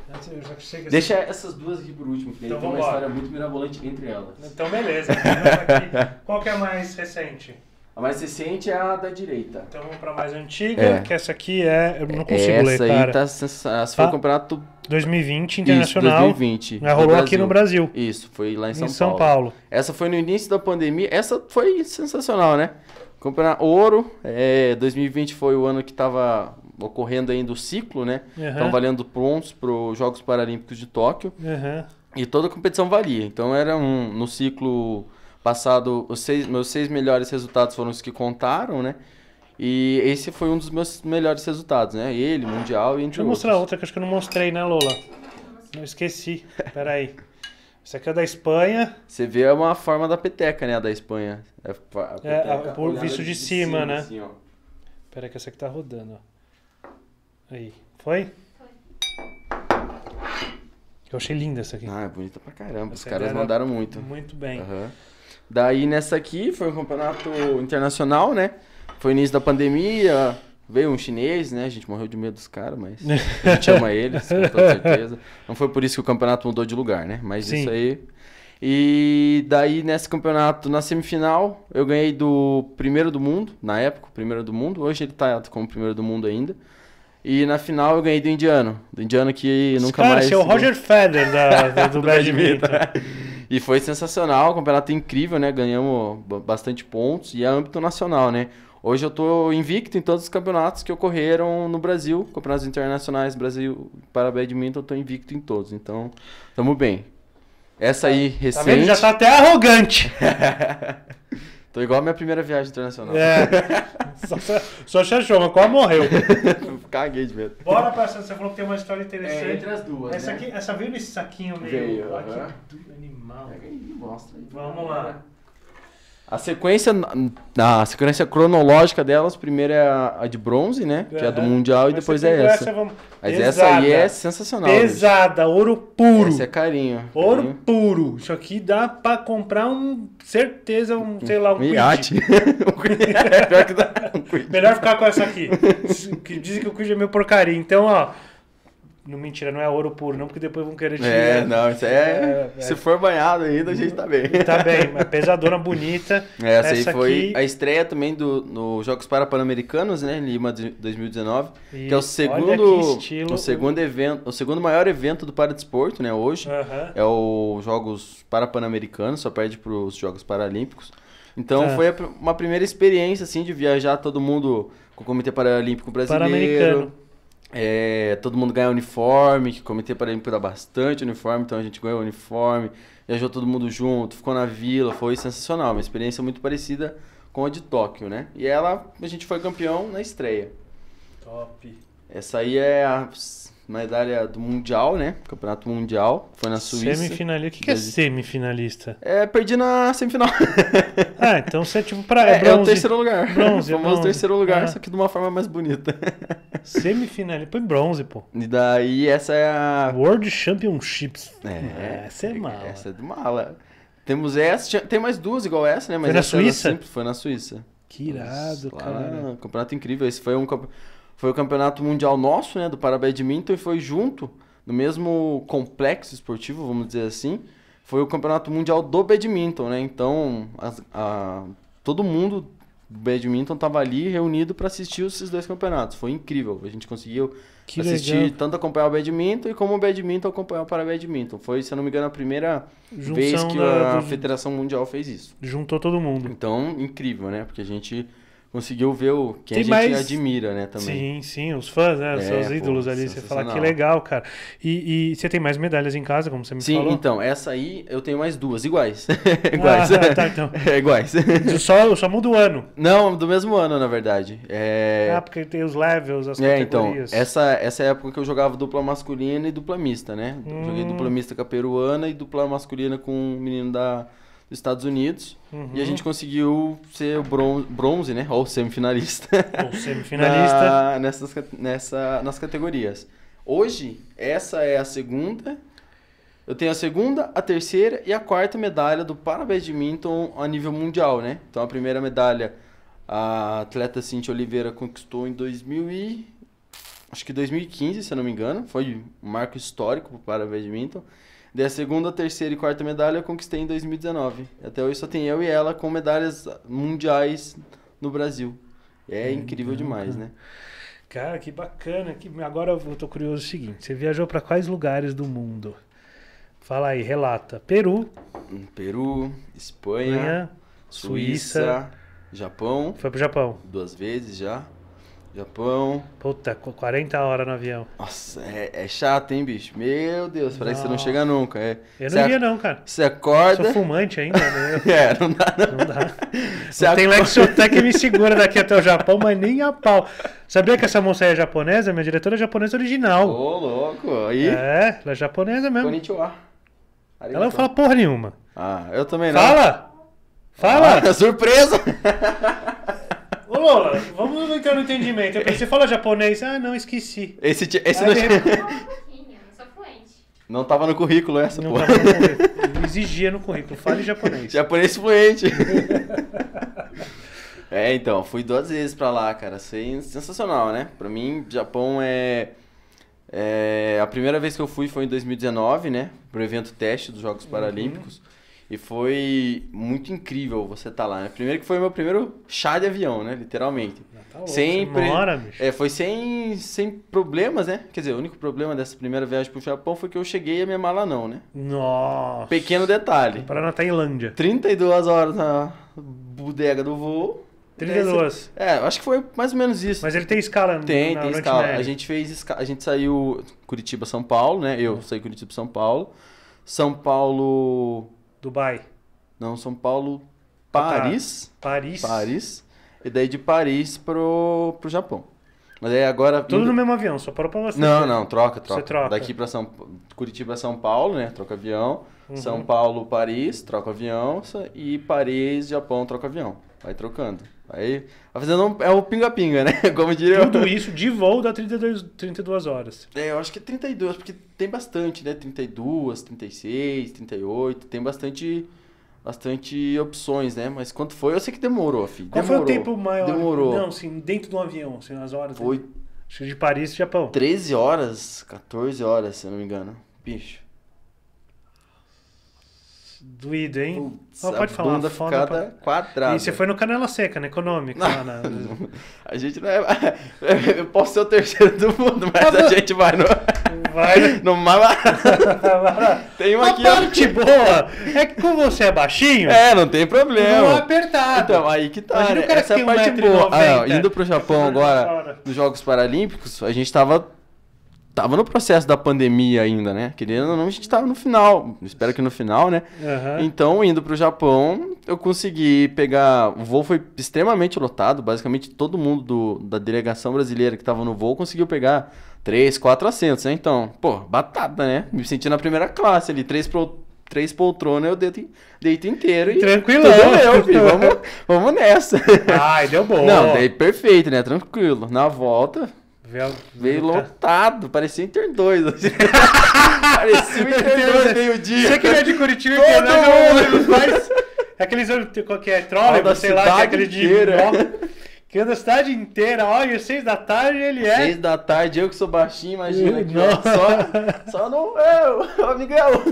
Deixa essas duas aqui por último, que então, tem uma história muito mirabolante entre elas. Então, beleza. Qual que é mais recente? A mais recente é a da direita. Então vamos pra mais antiga, é. que essa aqui é. Eu não é, consigo essa ler, cara. Tá essa aí tá sensacional. foi tá? campeonato. 2020 internacional. Isso, 2020. Já rolou aqui no Brasil. Isso, foi lá em São, em São Paulo. Paulo. Essa foi no início da pandemia. Essa foi sensacional, né? Campeonato Ouro. É, 2020 foi o ano que tava ocorrendo ainda o ciclo, né? Uhum. Então valendo pontos para os Jogos Paralímpicos de Tóquio. Uhum. E toda a competição valia. Então era um no ciclo Passado, os seis, meus seis melhores resultados foram os que contaram, né? E esse foi um dos meus melhores resultados, né? Ele, Mundial e entre Deixa eu mostrar outra que acho que eu não mostrei, né, Lola? Não esqueci. Peraí. Essa aqui é da Espanha. Você vê é uma forma da peteca, né? A da Espanha. É, é peteca, é por visto de, de, cima, cima né? Assim, Peraí que essa aqui tá rodando, ó. Aí. Foi? Foi. Eu achei linda essa aqui. Ah, é bonita pra caramba. Essa Os é caras mandaram muito. Muito bem. Aham. Uhum. Daí nessa aqui foi um campeonato internacional, né? Foi início da pandemia, veio um chinês, né? A gente morreu de medo dos caras, mas a gente ama eles, com toda certeza. Não foi por isso que o campeonato mudou de lugar, né? Mas Sim. isso aí. E daí nesse campeonato, na semifinal, eu ganhei do primeiro do mundo, na época, o primeiro do mundo. Hoje ele tá como primeiro do mundo ainda. E na final eu ganhei do indiano. Do indiano que nunca Cara, mais. Cara, é o Roger Federer do, do badminton. badminton. E foi sensacional, o campeonato é incrível, né? Ganhamos bastante pontos e é âmbito nacional, né? Hoje eu tô invicto em todos os campeonatos que ocorreram no Brasil, campeonatos internacionais Brasil para badminton, eu tô invicto em todos. Então, tamo bem. Essa aí recente. Tá vendo? Já tá até arrogante. Tô igual a minha primeira viagem internacional. É. só, só mas qual morreu? Caguei de medo. Bora pra essa. Você falou que tem uma história interessante. É, entre as duas. Essa, né? aqui, essa veio nesse saquinho meio. Veio, aqui, uh -huh. do animal. Pega aí, mostra aí. Vamos lá. A sequência, a sequência cronológica delas, primeiro é a, de bronze, né? Que é a do é, Mundial Mas e depois é essa. essa vamos... Mas Pesada. essa aí é sensacional. Pesada, ouro puro. é carinho. Ouro puro. Isso aqui dá pra comprar um, certeza, um, sei lá, um, iate. um é, Melhor ficar com essa aqui. Dizem que o cuide é meio porcaria. Então, ó... Não, mentira, não é ouro puro, não, porque depois vão querer tirar. É, não, isso é-, é, é, Se for banhado ainda, a gente tá bem. Tá bem, mas pesadona, bonita. É, essa, essa aí foi aqui... a estreia também do, no Jogos para Pan-Americanos, né? Lima de 2019. E que é o segundo. Estilo... O segundo evento. O segundo maior evento do Paradesporto, né? Hoje. Uh -huh. É os Jogos para Pan-Americanos, só perde para os Jogos Paralímpicos. Então é. foi uma primeira experiência, assim, de viajar todo mundo com o Comitê Paralímpico Brasileiro. Pan-Americano. É, todo mundo ganha uniforme, que o Comitê Paralímpico dá bastante uniforme, então a gente ganhou uniforme, viajou todo mundo junto, ficou na vila, foi sensacional, uma experiência muito parecida com a de Tóquio, né? E ela, a gente foi campeão na estreia. Top. Essa aí é a medalha do Mundial, né? Campeonato Mundial. Foi na Suíça. Semifinalista. O que, que é semifinalista? É, perdi na semifinal. ah, então você é tipo pra. É, bronze. é o terceiro lugar. Bronze. O bronze. terceiro lugar, ah. só que de uma forma mais bonita. Semifinalista. Põe bronze, pô. E daí essa é a. World Championships. É. Essa é, é mala. Essa é de mala. Temos essa, tem mais duas igual essa, né? Mas foi na Suíça? foi na Suíça. Que irado, Nossa, cara. É campeonato incrível. Esse foi um campeonato foi o campeonato mundial nosso, né, do Parabadminton, e foi junto, no mesmo complexo esportivo, vamos dizer assim, foi o campeonato mundial do badminton, né? Então, a, a, todo mundo do badminton estava ali reunido para assistir esses dois campeonatos. Foi incrível, a gente conseguiu que assistir legal. tanto acompanhar o badminton e como o badminton acompanhar o parabadminton. Foi, se eu não me engano, a primeira Junção vez que da, a do... Federação Mundial fez isso. Juntou todo mundo. Então, incrível, né? Porque a gente conseguiu ver o que Tem a gente mais... admira, né, também. Sim, sim, os fãs, né, os é, seus ídolos ali, você fala que legal, cara. E, e, você tem mais medalhas em casa, como você me sim, falou? Sim, então, essa aí eu tenho mais duas, iguais. Ah, iguais. Ah, tá, então. É, iguais. Só, só muda o ano. Não, do mesmo ano, na verdade. É... Ah, porque tem os levels, as é, então, categorias. Então, essa, essa é a época que eu jogava dupla masculina e dupla mista, né? Hum. Joguei dupla mista com a peruana e dupla masculina com o um menino da dos Estados Unidos. Uhum. E a uhum. gente conseguiu ser bronze, bronze né? Ou semifinalista. Ou semifinalista. na, nessas, nessa, nas categorias. Hoje, essa é a segunda. Eu tenho a segunda, a terceira e a quarta medalha do Parabadminton a nível mundial, né? Então, a primeira medalha a atleta Cintia Oliveira conquistou em 2000 e... Acho que 2015, se eu não me engano. Foi um marco histórico para o Badminton. Daí a segunda, terceira e quarta medalha eu conquistei em 2019. Até hoje só tem eu e ela com medalhas mundiais no Brasil. É incrível então, demais, cara. né? Cara, que bacana. Que... Agora eu tô curioso o seguinte: você viajou para quais lugares do mundo? Fala aí, relata. Peru. Hum, Peru, Espanha, Espanha Suíça, Suíça, Japão. Foi pro Japão. Duas vezes já. Japão. Puta, 40 horas no avião. Nossa, é, é chato, hein, bicho? Meu Deus, parece não. que você não chega nunca. É, eu não ia, não, cara. Você acorda. Eu sou fumante ainda, né? é, não dá. Não, não dá. Você não acorda... tem Lexotec que me segura daqui até o Japão, mas nem a pau. Sabia que essa moça aí é japonesa? Minha diretora é japonesa original. Ô, oh, louco. Aí? É, ela é japonesa mesmo. Konnichiwa. Arigato. Ela não fala porra nenhuma. Ah, eu também não. Fala! Fala! Ah, surpresa! Ô Lola, vamos entrar no entendimento. É você fala japonês. Ah, não, esqueci. Esse, esse não, de tinha- não tava no currículo essa, Não, porra. tava no currículo. Exigia no currículo. Fale japonês. Japonês fluente. é, então, fui duas vezes pra lá, cara. Sensacional, né? Pra mim, Japão é... é, A primeira vez que eu fui foi em 2019, né? Pro evento teste dos Jogos uhum. Paralímpicos. E foi muito incrível você estar tá lá, né? Primeiro que foi meu primeiro chá de avião, né? Literalmente. Ah, tá Sempre. É, foi sem, sem problemas, né? Quer dizer, o único problema dessa primeira viagem pro Japão foi que eu cheguei e a minha mala não, né? Nossa. Pequeno detalhe. para na Tailândia. 32 horas na bodega do voo. 32. É, acho que foi mais ou menos isso. Mas ele tem escala Tem, na, tem escala. A gente fez escala. A gente saiu Curitiba, São Paulo, né? Eu uhum. saí Curitiba, São Paulo. São Paulo, Dubai. Não, São Paulo, Paris. Tá. Paris. Paris. E daí de Paris pro, pro Japão. Mas aí agora. Tudo indo... no mesmo avião, só parou pra você. Não, não, troca, troca. Você troca. Daqui pra São Curitiba São Paulo, né? Troca avião. Uhum. São Paulo, Paris, troca avião. E Paris, Japão, troca avião. Vai trocando. Aí, vai tá fazendo um, é o pinga-pinga, né? Como diria Tudo eu. isso de volta a 32, 32 horas. É, eu acho que 32, é porque tem bastante, né? 32, 36, 38, tem bastante bastante opções, né? Mas quanto foi? Eu sei que demorou, filho. Qual demorou, foi o tempo maior? Demorou. Não, assim, dentro do avião, assim, nas horas. Foi. Né? Acho que de Paris, Japão. 13 horas, 14 horas, se eu não me engano. Bicho. Doído, hein? Putz, oh, pode falar. Bunda foda pra... quadrada. E você foi no Canela Seca, né? na Econômica. Não, na... A gente não é... Eu posso ser o terceiro do mundo, mas a gente vai no... Vai. No mala. tem uma aqui. A parte ó... boa é que como você é baixinho. É, não tem problema. Não é apertado. Então, aí que tá. Imagina para né? Essa é Ah, indo pro Japão agora, nos Jogos Paralímpicos, a gente tava tava no processo da pandemia ainda, né? Querendo ou não, a gente tava no final. Espero que no final, né? Uhum. Então, indo pro Japão, eu consegui pegar. O voo foi extremamente lotado. Basicamente, todo mundo do, da delegação brasileira que tava no voo conseguiu pegar três, quatro assentos, né? Então, pô, batata, né? Me senti na primeira classe ali, três pro. Três poltronas, eu deito, deito inteiro e. Tranquilo, é meu, filho. Vamos, vamos nessa. Ai, deu bom. Não, daí perfeito, né? Tranquilo. Na volta, Veio, veio tá. lotado, parecia Inter 2. Assim. parecia o Inter 2 meio-dia. Você que veio é de Curitiba, e Inter não é aqueles ônibus, qual que é? Trólebus, sei lá, que é aquele inteira. de... Que anda é a cidade inteira, olha, seis da tarde ele é. Seis da tarde, eu que sou baixinho, imagina. Que, só, só não. É, amigão!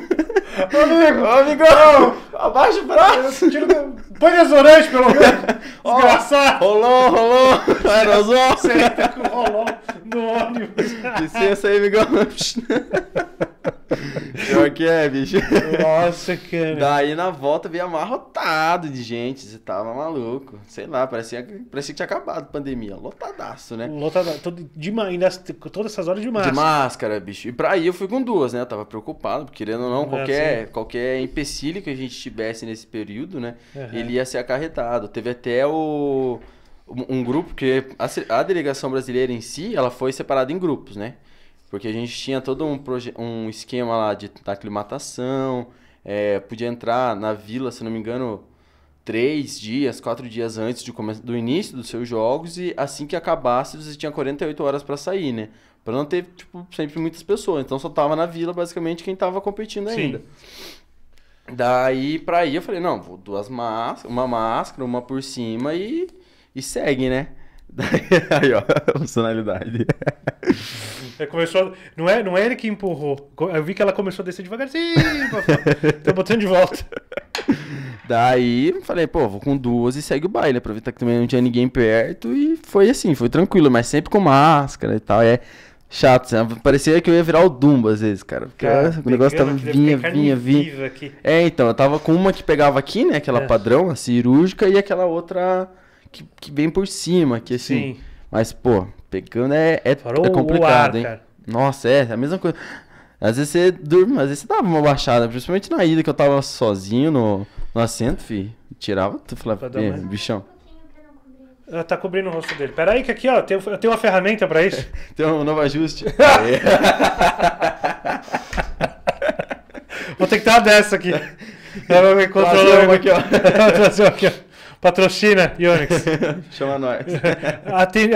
amigo! amigão! Abaixa o braço! Tira o meu. Põe desodorante, pelo menos! Desgraçado! rolou, rolou! Aerosol! Você tá com rolou no ônibus! Licença aí, amigão! Pior que é, bicho. Nossa, cara. Daí na volta veio amarrotado de gente. Você tava maluco. Sei lá, parecia, parecia que tinha acabado a pandemia. Lotadaço, né? Lotadaço. Todo, de, ainda, todas essas horas de máscara. De máscara, bicho. E pra aí eu fui com duas, né? Eu tava preocupado, querendo ou não, ah, qualquer, é assim. qualquer empecilho que a gente tivesse nesse período, né? Uhum. Ele ali ia ser acarretado. Teve até o um grupo que a, a, delegação brasileira em si, ela foi separada em grupos, né? Porque a gente tinha todo um, um esquema lá de da aclimatação, é, podia entrar na vila, se não me engano, três dias, quatro dias antes de, do início dos seus jogos e assim que acabasse você tinha 48 horas para sair, né? Para não ter tipo, sempre muitas pessoas, então só tava na vila basicamente quem tava competindo ainda. Sim. Daí pra ir eu falei, não, vou duas máscaras, uma máscara, uma por cima e, e segue, né? Daí, aí, ó, funcionalidade. É, começou, não, é, não é ele que empurrou. Eu vi que ela começou a descer devagarzinho. Tô botando de volta. Daí falei, pô, vou com duas e segue o baile. Aproveitar que também não tinha ninguém perto. E foi assim, foi tranquilo, mas sempre com máscara e tal. É, Chato, assim, ah, parecia que eu ia virar o Dumbo às vezes, cara. Porque cara, ah, o negócio tava vinha, vinha, vinha. É, então, eu tava com uma que pegava aqui, né? Aquela é. padrão, a cirúrgica, e aquela outra que, que vem por cima, que assim. Sim. Mas, pô, pegando é, é, é complicado, ar, hein? Cara. Nossa, é, é a mesma coisa. Às vezes você dorme, às vezes você dava uma baixada, principalmente na ida que eu tava sozinho no, no assento, fi. Tirava, tu falava, bichão ela tá cobrindo o rosto dele. Pera aí que aqui, ó, tem, eu tenho uma ferramenta pra isso. tem um novo ajuste. Vou ter que ter uma dessa aqui. Ela me controlou. aqui, ó. aqui, ó. Patrocina, Ionix. Chama nós.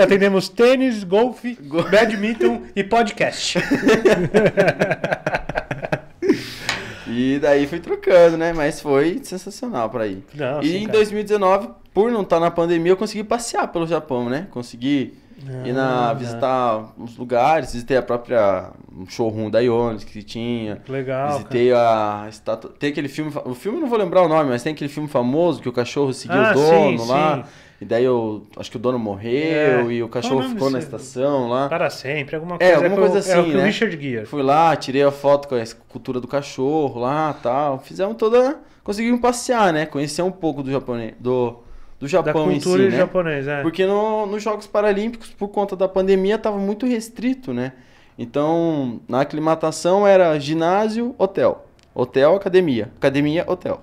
Atendemos tênis, golfe, badminton e podcast. E daí fui trocando, né? Mas foi sensacional pra ir. Não, e em cara. 2019, por não estar tá na pandemia, eu consegui passear pelo Japão, né? Consegui ah, ir na, ah, né. visitar os lugares, visitei a própria showroom da Ionis que tinha. Legal. Visitei cara. a estátua. Tem aquele filme. O filme não vou lembrar o nome, mas tem aquele filme famoso que o cachorro seguiu ah, o dono sim, lá. Sim. E daí eu acho que o dono morreu é. e o cachorro ficou na estação lá. Para sempre, alguma é, coisa. É, alguma coisa eu, é assim, é né? Richard Gere. Fui lá, tirei a foto com a cultura do cachorro lá, tal. Fizemos toda, conseguimos passear, né? Conhecer um pouco do japonês, do do Japão da cultura em si, né? japonês, é. Porque no, nos Jogos Paralímpicos, por conta da pandemia, estava muito restrito, né? Então, na aclimatação era ginásio, hotel. Hotel, academia. Academia, hotel.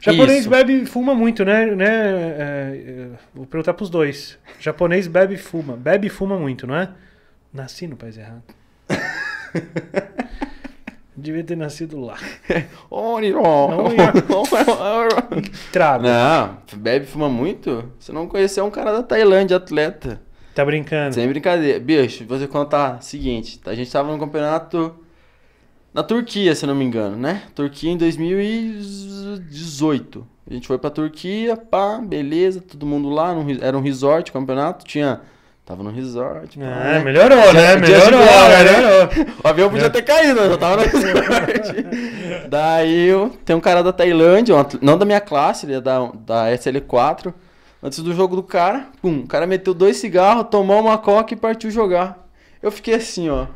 Japonês Isso. bebe e fuma muito, né? né é, é, vou perguntar pros dois. Japonês bebe e fuma. Bebe e fuma muito, não é? Nasci no país errado. Devia ter nascido lá. Trago. Não, bebe e fuma muito? Você não conheceu um cara da Tailândia, atleta. Tá brincando? Sem brincadeira. Bicho, vou te contar o seguinte. A gente tava no campeonato na Turquia, se não me engano, né? Turquia em 2018. A gente foi pra Turquia, pá, beleza, todo mundo lá, num, era um resort, campeonato, tinha... Tava no resort. Ah, é, melhorou, né? Melhorou, né? melhorou, melhorou. O avião podia ter caído, eu tava no resort. Daí tem um cara da Tailândia, não da minha classe, ele é da, da SL4. Antes do jogo do cara, pum, o cara meteu dois cigarros, tomou uma coca e partiu jogar. Eu fiquei assim, ó.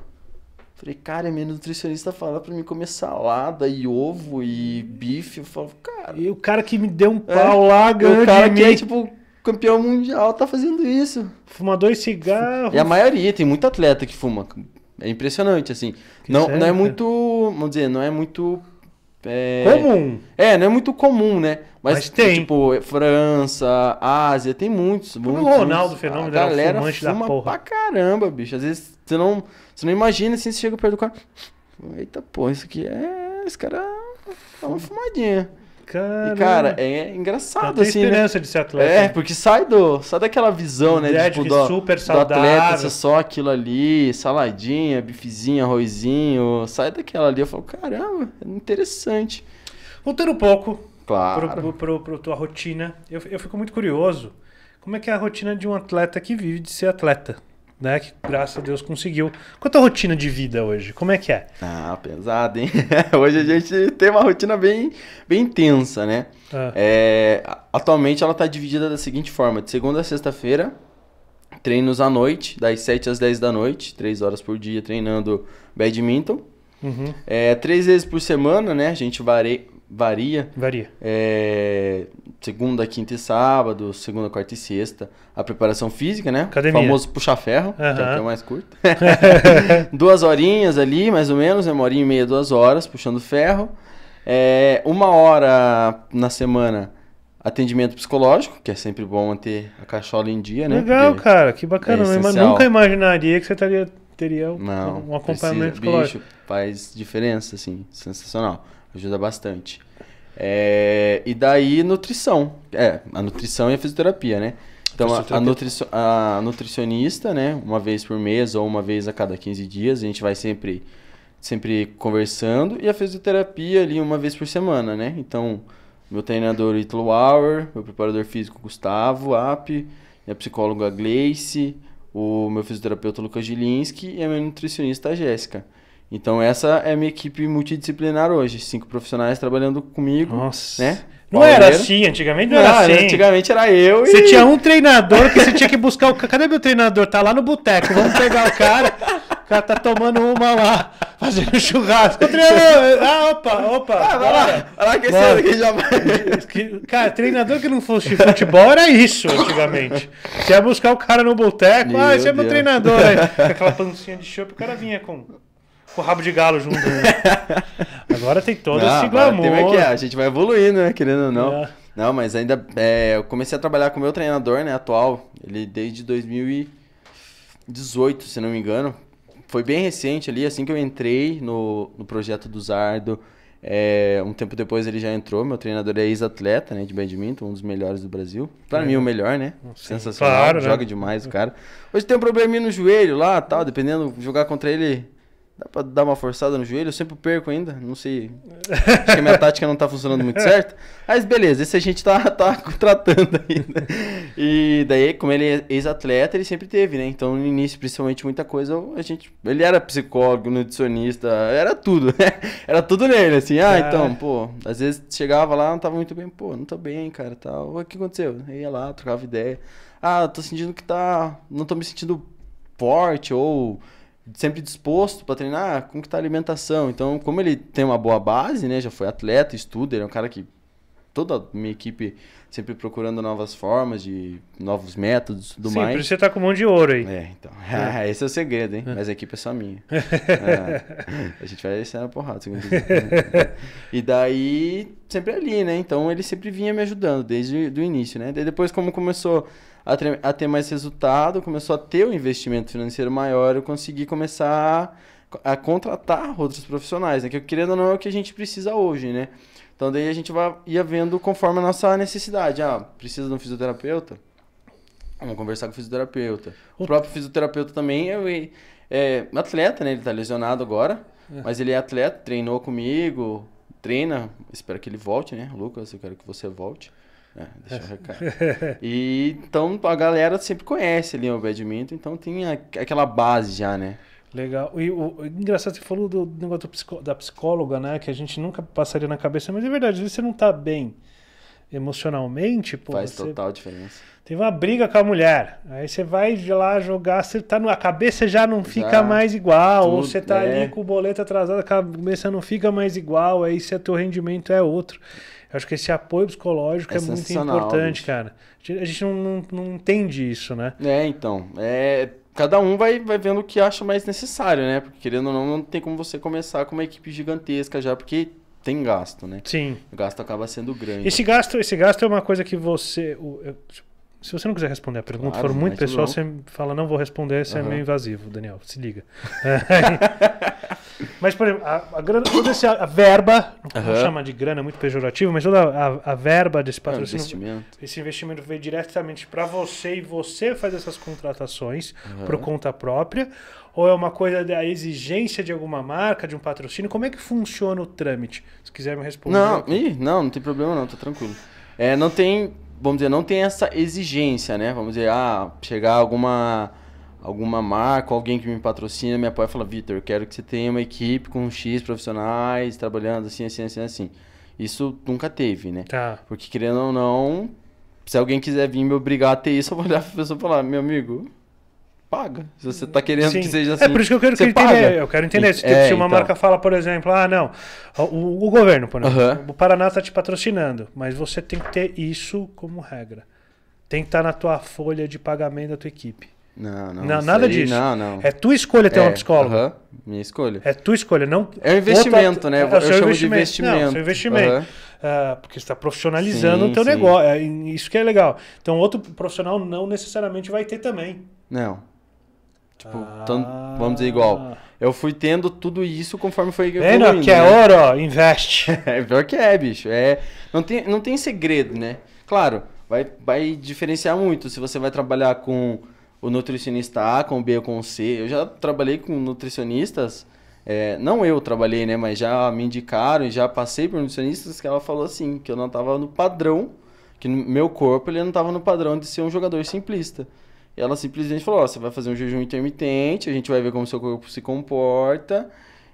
Falei, cara, minha nutricionista fala pra mim comer salada e ovo e bife. Eu falo, cara. E o cara que me deu um pau é, lá ganhou. O cara que é, tipo, campeão mundial tá fazendo isso. Fumador e cigarro. E a maioria, tem muito atleta que fuma. É impressionante, assim. não, não é muito. Vamos dizer, não é muito é, comum. É, não é muito comum, né? Mas, Mas tem. Tipo, França, Ásia, tem muitos. O muitos, o Ronaldo Fenômeno a galera era fuma da porra. pra caramba, bicho. Às vezes você não, você não imagina assim, você chega perto do cara. Eita porra, isso aqui é. Esse cara dá é uma fumadinha. Cara, e, cara, é engraçado, tem assim. Tem né? esperança né? de ser atleta. É, porque sai, do, sai daquela visão, né? De, tipo, do, super do atleta, só aquilo ali, saladinha, bifezinho, arrozinho. Sai daquela ali. Eu falo, caramba, é interessante. Voltando um pouco claro. pro, pro, pro tua rotina, eu, eu fico muito curioso. Como é que é a rotina de um atleta que vive de ser atleta? né? Que graças a Deus conseguiu. Quanto é à rotina de vida hoje, como é que é? Ah, pesado, hein? hoje a gente tem uma rotina bem, bem intensa, né? Ah. É, atualmente ela está dividida da seguinte forma: de segunda a sexta-feira, treinos à noite, das 7 às 10 da noite, 3 horas por dia treinando badminton. Uhum. É, três vezes por semana, né? A gente varia, Varia. Varia. É, segunda, quinta e sábado, segunda, quarta e sexta. A preparação física, né? Academia. O famoso puxa-ferro, uhum. que é o é mais curto. duas horinhas ali, mais ou menos, né? uma hora e meia, duas horas, puxando ferro. É, uma hora na semana, atendimento psicológico, que é sempre bom manter a cachola em dia, né? Legal, Porque cara, que bacana. É nunca imaginaria que você teria, teria Não, um acompanhamento precisa, psicológico. Bicho, faz diferença, assim, sensacional. Ajuda bastante. É, e daí, nutrição. É, a nutrição e a fisioterapia, né? Então, a, a, nutricio, a nutricionista, né? Uma vez por mês ou uma vez a cada 15 dias, a gente vai sempre, sempre conversando. E a fisioterapia ali uma vez por semana, né? Então, meu treinador Italo Hour meu preparador físico Gustavo App, minha psicóloga Gleice, o meu fisioterapeuta Lucas Gilinski e a minha nutricionista Jéssica. Então essa é minha equipe multidisciplinar hoje, cinco profissionais trabalhando comigo, Nossa. né? Não era assim, antigamente não, não era assim. Antigamente era eu e... Você tinha um treinador que você tinha que buscar o... Cadê meu treinador? Tá lá no boteco, vamos pegar o cara. O cara tá tomando uma lá, fazendo churrasco. O treinador... Ah, opa, opa. Ah, vai lá, vai lá que esse é que já vai... Cara, treinador que não fosse futebol era isso antigamente. Você ia buscar o cara no boteco, meu ah, esse é meu treinador. Aí, aquela pancinha de chope, o cara vinha com com o rabo de galo junto. Né? agora tem todo não, esse glamour. Tem é que é, a gente vai evoluindo, né? Querendo ou não. É. Não, mas ainda. É, eu comecei a trabalhar com o meu treinador, né, atual. Ele desde 2018, se não me engano. Foi bem recente ali, assim que eu entrei no, no projeto do Zardo. É, um tempo depois ele já entrou. Meu treinador é ex-atleta né, de badminton, um dos melhores do Brasil. Para é. mim, o melhor, né? Sim, Sensacional. Claro, né? joga né? demais o cara. Hoje tem um probleminha no joelho lá tal. Dependendo, jogar contra ele Dá pra dar uma forçada no joelho, eu sempre perco ainda, não sei. Acho que a minha tática não tá funcionando muito certo. Mas beleza, esse a gente tá, tá contratando ainda. Né? E daí, como ele é ex-atleta, ele sempre teve, né? Então, no início, principalmente, muita coisa, a gente. Ele era psicólogo, nutricionista, era tudo, né? Era tudo nele, assim. Ah, é. então, pô, às vezes chegava lá, não tava muito bem, pô, não tô bem, cara, tal. O que aconteceu? Eu ia lá, trocava ideia. Ah, tô sentindo que tá. Não tô me sentindo forte ou sempre disposto para treinar, como que tá a alimentação. Então, como ele tem uma boa base, né, já foi atleta, estuda, ele é um cara que toda a minha equipe sempre procurando novas formas de novos métodos, do Sim, mais. Sim, você tá com mão de ouro aí. É, então. É. Esse é o segredo, hein? É. Mas a equipe é só minha. É. A gente vai ser na porrada, segundo E daí sempre ali, né? Então ele sempre vinha me ajudando desde o início, né? Daí depois como começou a ter, a ter mais resultado, começou a ter um investimento financeiro maior, eu consegui começar a, a contratar outros profissionais, né? Que querendo ou não é o que a gente precisa hoje, né? Então daí a gente vai, ia vendo conforme a nossa necessidade. Ah, precisa de um fisioterapeuta? Vamos conversar com o fisioterapeuta. O próprio fisioterapeuta também é, é atleta, né? Ele tá lesionado agora, é. mas ele é atleta, treinou comigo, treina, espero que ele volte, né? Lucas, eu quero que você volte. É, deixa eu e, então a galera sempre conhece ali o badminton, então tem a, aquela base já, né? Legal. E o, o engraçado, você falou do negócio da psicóloga, né? Que a gente nunca passaria na cabeça, mas é verdade, às vezes você não tá bem emocionalmente, pô, Faz você... total diferença. Teve uma briga com a mulher. Aí você vai lá jogar, você tá no... a cabeça já não fica já, mais igual. Tudo, ou você tá é. ali com o boleto atrasado, a cabeça não fica mais igual. Aí seu teu rendimento é outro. Eu acho que esse apoio psicológico é, é muito importante, bicho. cara. A gente não, não, não entende isso, né? É, então. É, cada um vai, vai vendo o que acha mais necessário, né? Porque querendo ou não, não tem como você começar com uma equipe gigantesca já, porque tem gasto, né? Sim. O gasto acaba sendo grande. Esse gasto, esse gasto é uma coisa que você. Se você não quiser responder a pergunta, claro, for muito pessoal, não. você fala, não vou responder, você uhum. é meio invasivo, Daniel, se liga. mas, por exemplo, a, a grana, toda essa a verba, uhum. chama de grana, é muito pejorativo, mas toda a, a verba desse ah, patrocínio, é investimento. esse investimento veio diretamente para você e você faz essas contratações uhum. por conta própria, ou é uma coisa da exigência de alguma marca, de um patrocínio? Como é que funciona o trâmite? Se quiser me responder. Não, ih, não, não tem problema não, tá tranquilo. É, não tem vamos dizer, não tem essa exigência, né? Vamos dizer, ah, chegar alguma alguma marca, alguém que me patrocina, me apoia, fala, Vitor, quero que você tenha uma equipe com X profissionais, trabalhando assim, assim, assim, assim. Isso nunca teve, né? Tá. Porque querendo ou não, se alguém quiser vir me obrigar a ter isso, eu vou olhar pra pessoa e falar, meu amigo, paga. Se você está querendo Sim. que seja é assim. É por isso que eu quero que entender. Eu quero entender. Tipo, se, é, se uma então. marca fala, por exemplo, ah, não, o, o governo, por exemplo, uhum. o Paraná está te patrocinando, mas você tem que ter isso como regra. Tem que estar tá na tua folha de pagamento da tua equipe. Não, não. não nada aí, disso. Não, não. É tua escolha ter é, uma psicóloga. minha escolha. É tua escolha, não. É um investimento, né? outra, né? Eu, é eu chamo investimento. de investimento. Não, seu investimento. Uh uh, porque está profissionalizando sim, o teu sim. negócio. É, isso que é legal. Então, outro profissional não necessariamente vai ter também. Não. Tipo, ah. tanto, vamos dizer igual. Eu fui tendo tudo isso conforme foi Vendo que é né? ouro, investe. é pior que é, bicho. É, não, tem, não tem segredo, né? Claro, vai, vai diferenciar muito se você vai trabalhar com o nutricionista A, com o B ou com o C. Eu já trabalhei com nutricionistas, é, não eu trabalhei, né? Mas já me indicaram e já passei por nutricionistas que ela falou assim, que eu não estava no padrão, que meu corpo ele não estava no padrão de ser um jogador simplista. Ela simplesmente falou: ó, você vai fazer um jejum intermitente, a gente vai ver como seu corpo se comporta,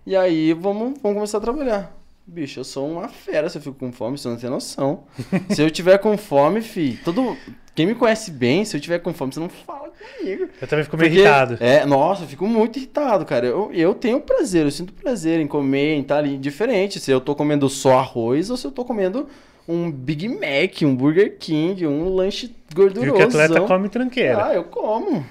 e aí vamos, vamos começar a trabalhar. Bicho, eu sou uma fera se eu fico com fome, você não tem noção. se eu tiver com fome, fi, todo. Quem me conhece bem, se eu tiver com fome, você não fala comigo. Eu também fico meio Porque, irritado. É, nossa, eu fico muito irritado, cara. Eu, eu tenho prazer, eu sinto prazer em comer, em estar tá ali diferente. Se eu tô comendo só arroz ou se eu tô comendo um Big Mac, um Burger King, um lanche gorduroso. Viu que atleta come tranqueira. Ah, eu como.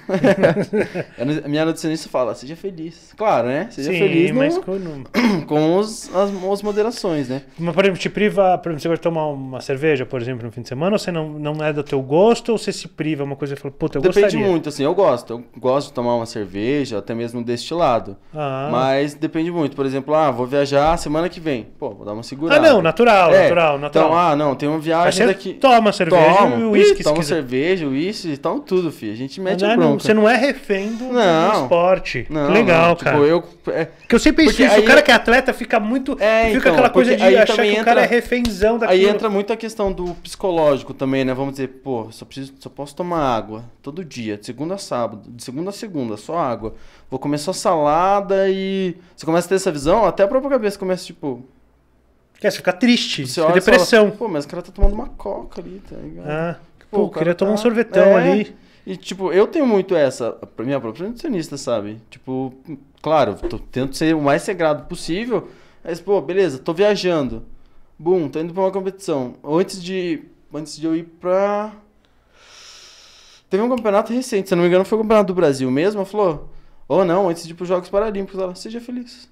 a minha nutricionista fala, seja feliz. Claro, né? Seja Sim, feliz mas no... com, com os, as, as moderações, né? Mas, por exemplo, te priva... Por exemplo, você gosta de tomar uma cerveja, por exemplo, no fim de semana? Ou você não, não é do teu gosto? Ou você se priva? Uma coisa e fala, puta, eu Depende gostaria. muito, assim. Eu gosto. Eu gosto de tomar uma cerveja, até mesmo destilado. Ah. Mas depende muito. Por exemplo, ah, vou viajar semana que vem. Pô, vou dar uma segurada. Ah, não. Natural, é. natural, natural. Então, ah, não. Tem uma viagem daqui... toma cerveja toma. e uísque se quiser cerveja, uísque, então tudo, filho. A gente mete não, a é bronca. Não, você não é refém do, não, esporte. Não, Legal, não. Tipo, cara. eu... É... Porque eu sempre penso isso, o cara que é atleta fica muito... É, fica então, aquela coisa de achar que entra, o cara é refenzão daquilo. Aí entra muito a questão do psicológico também, né? Vamos dizer, pô, só, preciso, só posso tomar água todo dia, de segunda a sábado, de segunda a segunda, só água. Vou comer só salada e... Você começa a ter essa visão, até a própria cabeça começa, tipo... Quer, é, você fica triste, você fica depressão. Fala, Pô, mas o cara tá tomando uma coca ali, tá ligado? Ah. Pô, Pô queria tá... tomar um tá- sorvetão é... ali. E, tipo, eu tenho muito essa. Minha própria nutricionista, sabe? Tipo, claro, tô, tento ser o mais sagrado possível. Mas, pô, beleza, tô viajando. Bum, tô indo pra uma competição. Antes de. Antes de eu ir pra. Teve um campeonato recente, se não me engano, foi o campeonato do Brasil mesmo. Ela falou: ou não, antes de ir pros Jogos Paralímpicos, ela, seja feliz.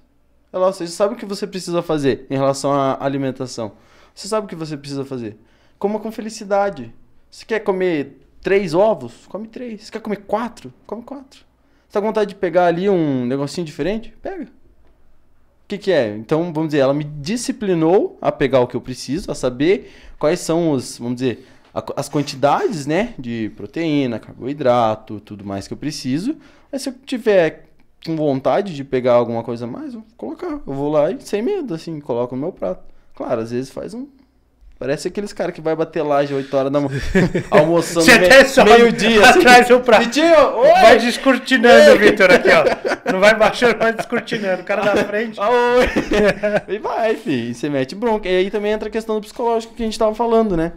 Ela, você sabe o que você precisa fazer em relação à alimentação. Você sabe o que você precisa fazer. Coma com felicidade. Você quer comer três ovos? Come três. Você quer comer quatro? Come quatro. Você tá com vontade de pegar ali um negocinho diferente? Pega. O que, que é? Então, vamos dizer, ela me disciplinou a pegar o que eu preciso, a saber quais são os, vamos dizer, a, as quantidades, né? De proteína, carboidrato, tudo mais que eu preciso. Mas se eu tiver com vontade de pegar alguma coisa a mais, eu vou colocar. Eu vou lá e sem medo, assim, coloco no meu prato. Claro, às vezes faz um Parece aqueles caras que vai bater lá às 8 horas da manhã, almoçando me... meio-dia. Assim. atrás do prato. Vai descortinando, Vitor, aqui, ó. Não vai baixando, vai descortinando. O cara da frente. Ah, oi! e vai, filho. E você mete bronca. E aí também entra a questão do psicológico que a gente tava falando, né?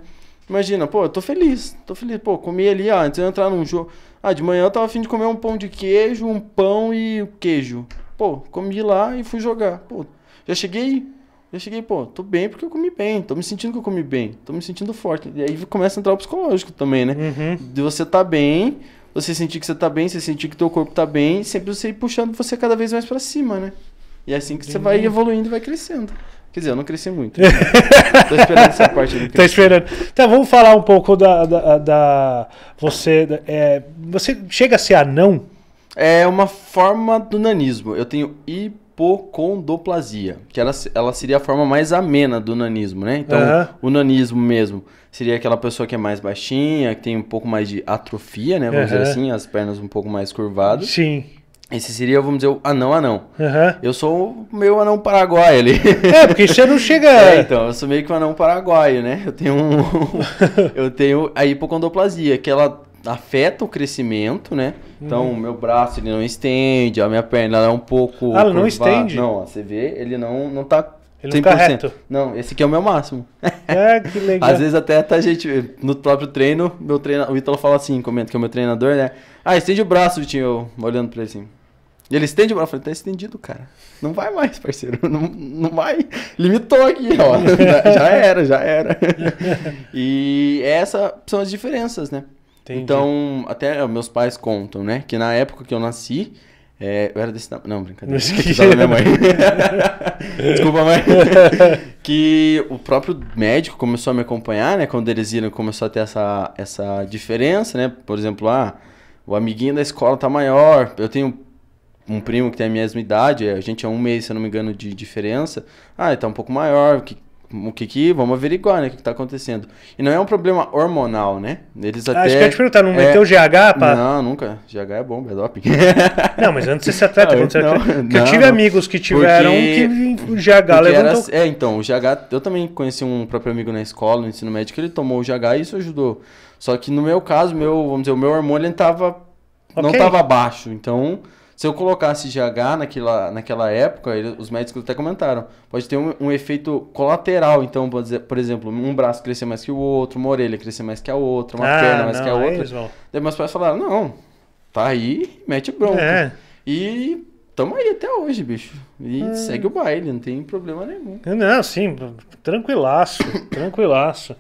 Imagina, pô, eu tô feliz, tô feliz. Pô, comi ali, ah, antes de eu entrar num jogo. Ah, de manhã eu tava afim de comer um pão de queijo, um pão e queijo. Pô, comi lá e fui jogar. Pô, já cheguei eu cheguei, pô, tô bem porque eu comi bem, tô me sentindo que eu comi bem, tô me sentindo forte. E aí começa a entrar o psicológico também, né? Uhum. De você tá bem, você sentir que você tá bem, você sentir que teu corpo tá bem, sempre você ir puxando você cada vez mais para cima, né? E é assim que você vai evoluindo e vai crescendo. Quer dizer, eu não cresci muito. Né? tô esperando essa parte. Tá Tô esperando. Então, vamos falar um pouco da... da, da você... Da, é, você chega a ser anão? É uma forma do nanismo. Eu tenho hiper hipocondoplasia, que ela, ela seria a forma mais amena do nanismo, né? Então, uhum. o nanismo mesmo seria aquela pessoa que é mais baixinha, que tem um pouco mais de atrofia, né? Vamos uhum. dizer assim, as pernas um pouco mais curvadas. Sim. Esse seria, vamos dizer, o anão anão. Uhum. Eu sou meio anão paraguaio ali. É, porque você não chega. É, então, eu sou meio que um anão paraguaio, né? Eu tenho um. eu tenho a hipocondoplasia, que ela afeta o crescimento, né? Então, uhum. meu braço ele não estende, a minha perna é um pouco. Ah, não estende? Não, você vê, ele não, não tá. Ele 100%. não tá reto. Não, esse aqui é o meu máximo. É, que legal. Às vezes até tá, gente, no próprio treino, meu treina, o Ítalo fala assim, comenta que é o meu treinador, né? Ah, estende o braço, Vitinho, olhando pra ele assim. ele estende o braço, eu falei, tá estendido, cara. Não vai mais, parceiro, não, não vai. Limitou aqui, ó. já era, já era. e essas são as diferenças, né? Entendi. Então, até meus pais contam, né? Que na época que eu nasci, é, eu era desse tamanho. Não, brincadeira. Que... Da minha mãe. Desculpa, mãe. que o próprio médico começou a me acompanhar, né? Quando eles viram, começou a ter essa, essa diferença, né? Por exemplo, ah, o amiguinho da escola tá maior. Eu tenho um primo que tem a mesma idade, a gente é um mês, se eu não me engano, de diferença. Ah, ele tá um pouco maior. Que o que que vamos averiguar, né, o que, que tá acontecendo. E não é um problema hormonal, né? Eles ah, até Acho que eu te perguntar, não é... meteu GH, pá? Não, nunca. GH é bom, é doping. não, mas antes de se atleta, ah, atleta. Não, eu tive não. amigos que tiveram porque... que o GH levantou. Era... Assim, é, então, o GH, eu também conheci um próprio amigo na escola, no ensino médio, que ele tomou o GH e isso ajudou. Só que no meu caso, meu, vamos dizer, o meu hormônio ele tava okay. não tava baixo, então se eu colocasse GH naquela, naquela época, ele, os médicos até comentaram, pode ter um, um efeito colateral. Então, dizer, por exemplo, um braço crescer mais que o outro, uma orelha crescer mais que a outra, uma ah, perna mais que a outra. Daí meus pais falaram, não, tá aí, mete bronca. É. E tamo aí até hoje, bicho. E é. segue o baile, não tem problema nenhum. Não, sim, tranquilaço, tranquilaço.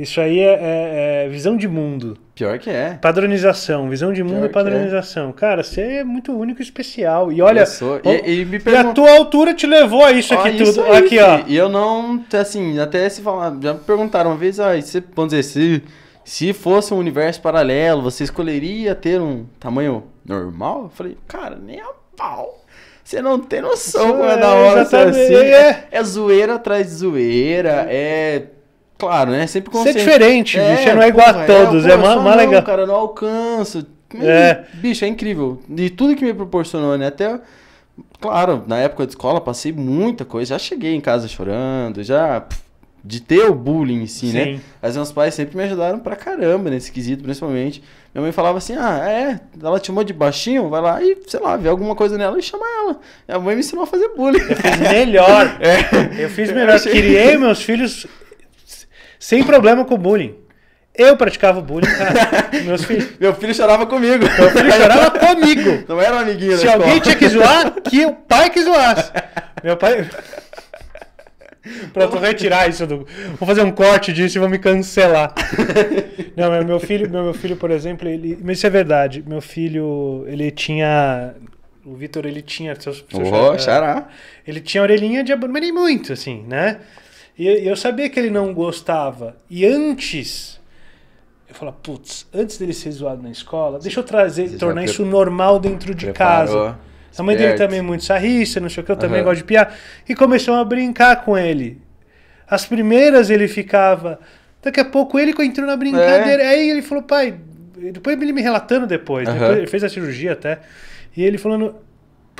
Isso aí é, é, é, visão de mundo. Pior que é. Padronização, visão de mundo Pior e é. padronização. É. Cara, você é muito único e especial. E olha, sou... e, e, e, a tua altura te levou a isso ah, aqui isso tudo. Aí, aqui, ó. E eu não, assim, até se falar, já me perguntaram uma vez, ah, você, vamos dizer, se, se fosse um universo paralelo, você escolheria ter um tamanho normal? Eu falei, cara, nem a pau. Você não tem noção como é, é, da hora assim. É, é zoeira atrás de zoeira, é Claro, né? Sempre é consciente. Ser diferente, é, bicho, não é igual porra, a todos, é, é mais, mais legal. Cara, não alcança. É. Bicho, é incrível. De tudo que me proporcionou, né? Até claro, na época de escola passei muita coisa. Já cheguei em casa chorando, já. De ter o bullying em si, né? Sim. né? Mas meus pais sempre me ajudaram pra caramba nesse quesito, principalmente. Minha mãe falava assim: ah, é, ela te chamou de baixinho, vai lá e, sei lá, vê alguma coisa nela e chama ela. Minha mãe me ensinou a fazer bullying. Eu fiz melhor. É. Eu fiz melhor. Eu achei... Criei meus filhos sem problema com bullying. Eu praticava bullying, cara. meus filhos. Meu filho chorava comigo. Meu filho chorava comigo. Não era um amiguinho Se alguém escola. tinha que zoar, que o pai que zoasse. Meu pai. Pronto, vou retirar isso do. Vou fazer um corte disso e vou me cancelar. Não, meu filho, meu, meu filho, por exemplo, ele. Mas isso é verdade. Meu filho, ele tinha. O Vitor, ele tinha. Seu, seu oh, xará. Ele tinha orelhinha de abano, mas nem muito, assim, né? E eu sabia que ele não gostava. E antes eu falo, putz, antes dele ser zoado na escola, deixa eu trazer, Você tornar isso normal dentro de casa. A mãe dele também é muito sarrista, não sei o que, eu também uhum. gosto de piar. E começou a brincar com ele. As primeiras ele ficava. Daqui a pouco ele entrou na brincadeira. É. Aí ele falou, pai. Depois ele me relatando depois, uhum. depois ele fez a cirurgia até. E ele falando,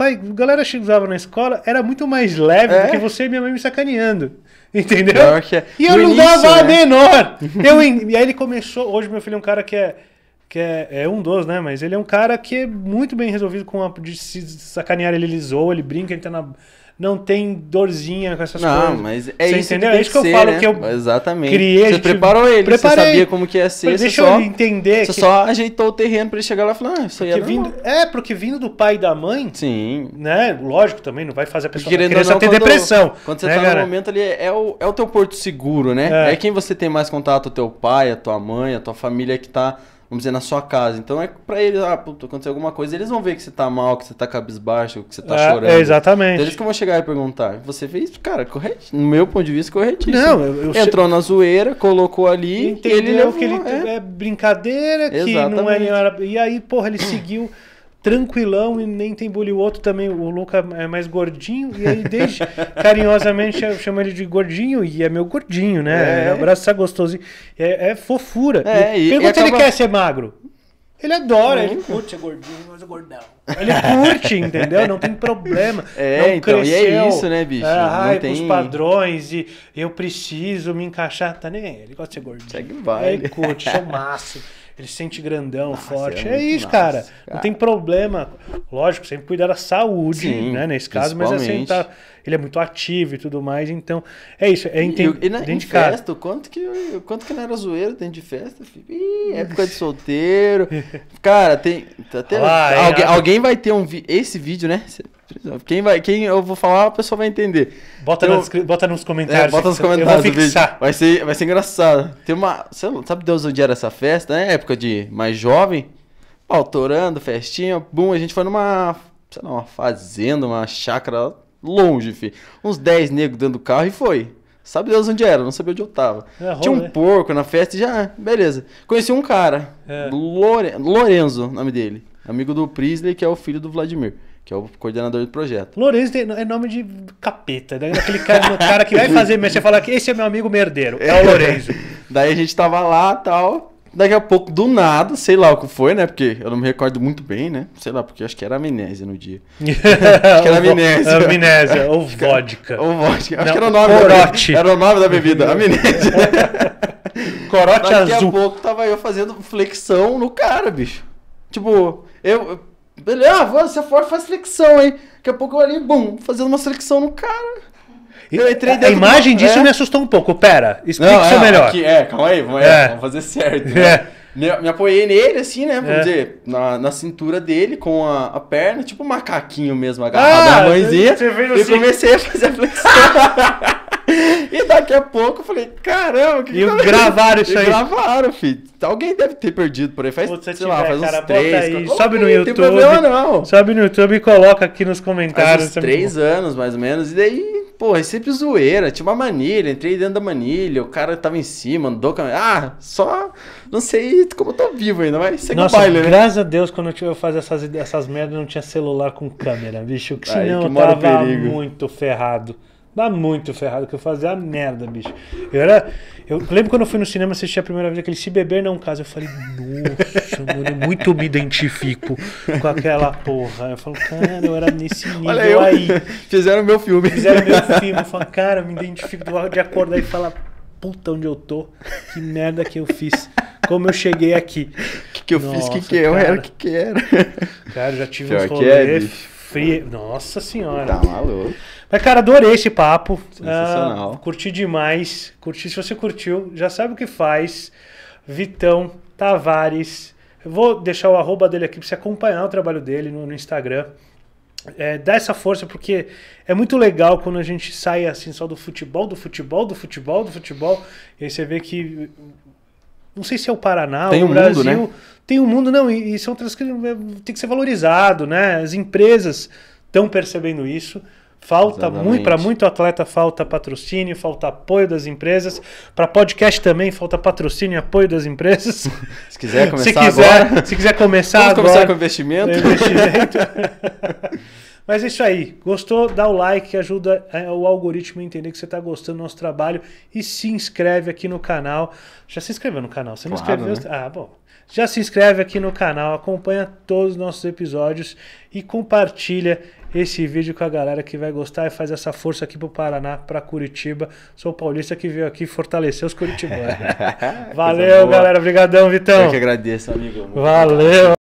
Pai, a galera chegava na escola, era muito mais leve é? do que você e minha mãe me sacaneando. Entendeu? É, é. E é né? eu no não dava né? a menor. Eu, e aí ele começou. Hoje meu filho é um cara que é. Que é, é, um dos, né? Mas ele é um cara que é muito bem resolvido com a. De se sacanear, ele lisou, ele brinca, ele tá na não tem dorzinha com essas não, coisas. Não, mas é você isso entendeu? que, é isso que, que ser, eu falo né? que eu Exatamente. criei. Você gente... Tipo, preparou ele, Preparei. você sabia como que ia ser. Mas deixa só, eu entender. Você que... só ajeitou o terreno para ele chegar lá e falar, ah, isso aí é vindo... É, porque vindo do pai e da mãe, Sim. né? Lógico também, não vai fazer a pessoa tá querendo não, ter quando, depressão. Quando você né, tá cara? no momento ali, é, é o, é o teu porto seguro, né? É. é quem você tem mais contato, o teu pai, a tua mãe, a tua família que tá vamos dizer, na sua casa. Então é pra eles, ah, puto, aconteceu alguma coisa, eles vão ver que você tá mal, que você tá cabisbaixo, que você tá é, chorando. É, exatamente. Então, eles é que vão chegar e perguntar. Você fez, cara, correto. No meu ponto de vista, corretíssimo. Não, eu, eu Entrou che... na zoeira, colocou ali. Entendeu ele levou, que ele é, é brincadeira, exatamente. que não é era. E aí, porra, ele seguiu tranquilão e nem tem bullying. O outro também, o Luca é mais gordinho, e aí desde carinhosamente eu chamo ele de gordinho, e é meu gordinho, né? É. O abraço tá gostoso. É, é fofura. É, e, pergunta e acaba... ele quer ser magro. Ele adora, ele curte, é gordinho, mas é gordão. Ele curte, entendeu? Não tem problema. É, não então, cresceu. e é isso, né, bicho? Ah, não ai, tem... os padrões e eu preciso me encaixar. Tá nem ele gosta de ser gordinho. Segue vai. Ele curte, sou máximo ele se sente grandão, nossa, forte. É, é isso, cara. cara. Não tem problema. Lógico, sempre cuidar da saúde, Sim, né? Nesse caso, mas assim, tá, ele é muito ativo e tudo mais. Então, é isso. É E, e na, dentro em de festa, quanto que, quanto que não era zoeiro dentro de festa? Ih, época de solteiro. cara, tem. Tá até, alguém, é, alguém vai ter um esse vídeo, né? Quem vai, quem eu vou falar, a pessoa vai entender. Bota, na, bota nos comentários. É, bota nos comentários eu vou fixar. Vai ser, vai ser engraçado. Tem uma, sabe Deus onde era essa festa, né? Época de mais jovem, autorando, festinha, bum, a gente foi numa, sei lá, uma fazenda, uma chácara longe, fi. Uns 10 negros dentro do carro e foi. Sabe Deus onde era, não sabia onde eu tava. É, Tinha um porco na festa e já, beleza. Conheci um cara, é. Lore, Lorenzo, nome dele. Amigo do Prisley, que é o filho do Vladimir que é o coordenador do projeto. Lourenço é nome de capeta, né? Aquele cara, cara que vai fazer merda. Você fala que esse é meu amigo merdeiro, é, o é. Lourenço. Daí a gente tava lá tal. Daqui a pouco, do nada, sei lá o que foi, né? Porque eu não me recordo muito bem, né? Sei lá, porque acho que era amnésia no dia. acho que era amnésia. Amnésia, ou vodka. Ou vodka. Não, acho que era o nome corote. da bebida. Era o nome da bebida, amnésia. corote Daqui azul. Daqui a pouco tava eu fazendo flexão no cara, bicho. Tipo, eu Beleza, ah, você for faz flexão, hein? Daqui a pouco eu ali, bum, fazendo uma flexão no cara. Eu entrei a imagem do... disso é. me assustou um pouco. Pera, explica não, isso é, melhor. Aqui, é, calma aí, vamos, é. é. vamos fazer certo. Né? É. Me, me, apoiei nele, assim, né? Vamos é. dizer, na, na cintura dele, com a, a perna, tipo um macaquinho mesmo, agarrado ah, na mãozinha. Você fez assim. E comecei a fazer a flexão. E daqui a pouco eu falei, caramba, que E que tá gravaram isso aí. gravaram, filho. Alguém deve ter perdido por aí. Faz, Putz, sei tiver, lá, faz cara, uns três. Aí, qual... sobe no YouTube. Não tem problema, não. Sobe no YouTube e coloca aqui nos comentários. Faz uns três anos, mais ou menos. E daí, pô, é sempre zoeira. Tinha uma manilha, entrei dentro da manilha, o cara tava em cima, andou com Ah, só. Não sei como eu tô vivo ainda, mas segue Nossa, o baile, né? Graças a Deus, quando eu fazia essas, essas merdas, não tinha celular com câmera, bicho. Que senão que eu tava perigo. muito ferrado. Dá muito ferrado que eu fazia a merda, bicho. Eu era. Eu lembro quando eu fui no cinema assistir a primeira vez aquele Se Beber Não Casa. Eu falei, nossa, mano, eu muito me identifico com aquela porra. Eu falo, cara, eu era nesse nível Olha, eu... aí. Fizeram meu filme. Fizeram meu filme. Eu falo, cara, eu me identifico de acordar e falar, puta, onde eu tô? Que merda que eu fiz. Como eu cheguei aqui. O que, que eu nossa, fiz? O que, que eu era? O que, que era? Cara, já tive Pior uns rolês. É, Nossa senhora. Tá maluco. Mas, é, cara, adorei esse papo. Sensacional. Ah, curti demais. Curti. Se você curtiu, já sabe o que faz. Vitão Tavares. Eu vou deixar o arroba dele aqui para você acompanhar o trabalho dele no, no Instagram. É, dá essa força, porque é muito legal quando a gente sai assim só do futebol, do futebol, do futebol, do futebol. E aí você vê que. Não sei se é o Paraná, tem o um Brasil. Mundo, né? Tem o um mundo, não, e, é um outras que tem que ser valorizado, né? As empresas estão percebendo isso. Falta Exatamente. muito, para muito atleta falta patrocínio, falta apoio das empresas. Para podcast também falta patrocínio e apoio das empresas. Se quiser começar se quiser, agora. Se quiser começar Vamos agora. começar com investimento. investimento. Mas é isso aí. Gostou? Dá o like, ajuda é, o algoritmo a entender que você está gostando do nosso trabalho e se inscreve aqui no canal. Já se inscreveu no canal? Você não claro, inscreveu? Né? Ah, bom. Já se inscreve aqui no canal, acompanha todos os nossos episódios e compartilha esse vídeo com a galera que vai gostar e faz essa força aqui pro Paraná, pra Curitiba. Sou paulista que veio aqui fortalecer os curitibanos. Valeu, galera. Obrigadão, Vitão. Eu que agradeço, amigo. Muito Valeu.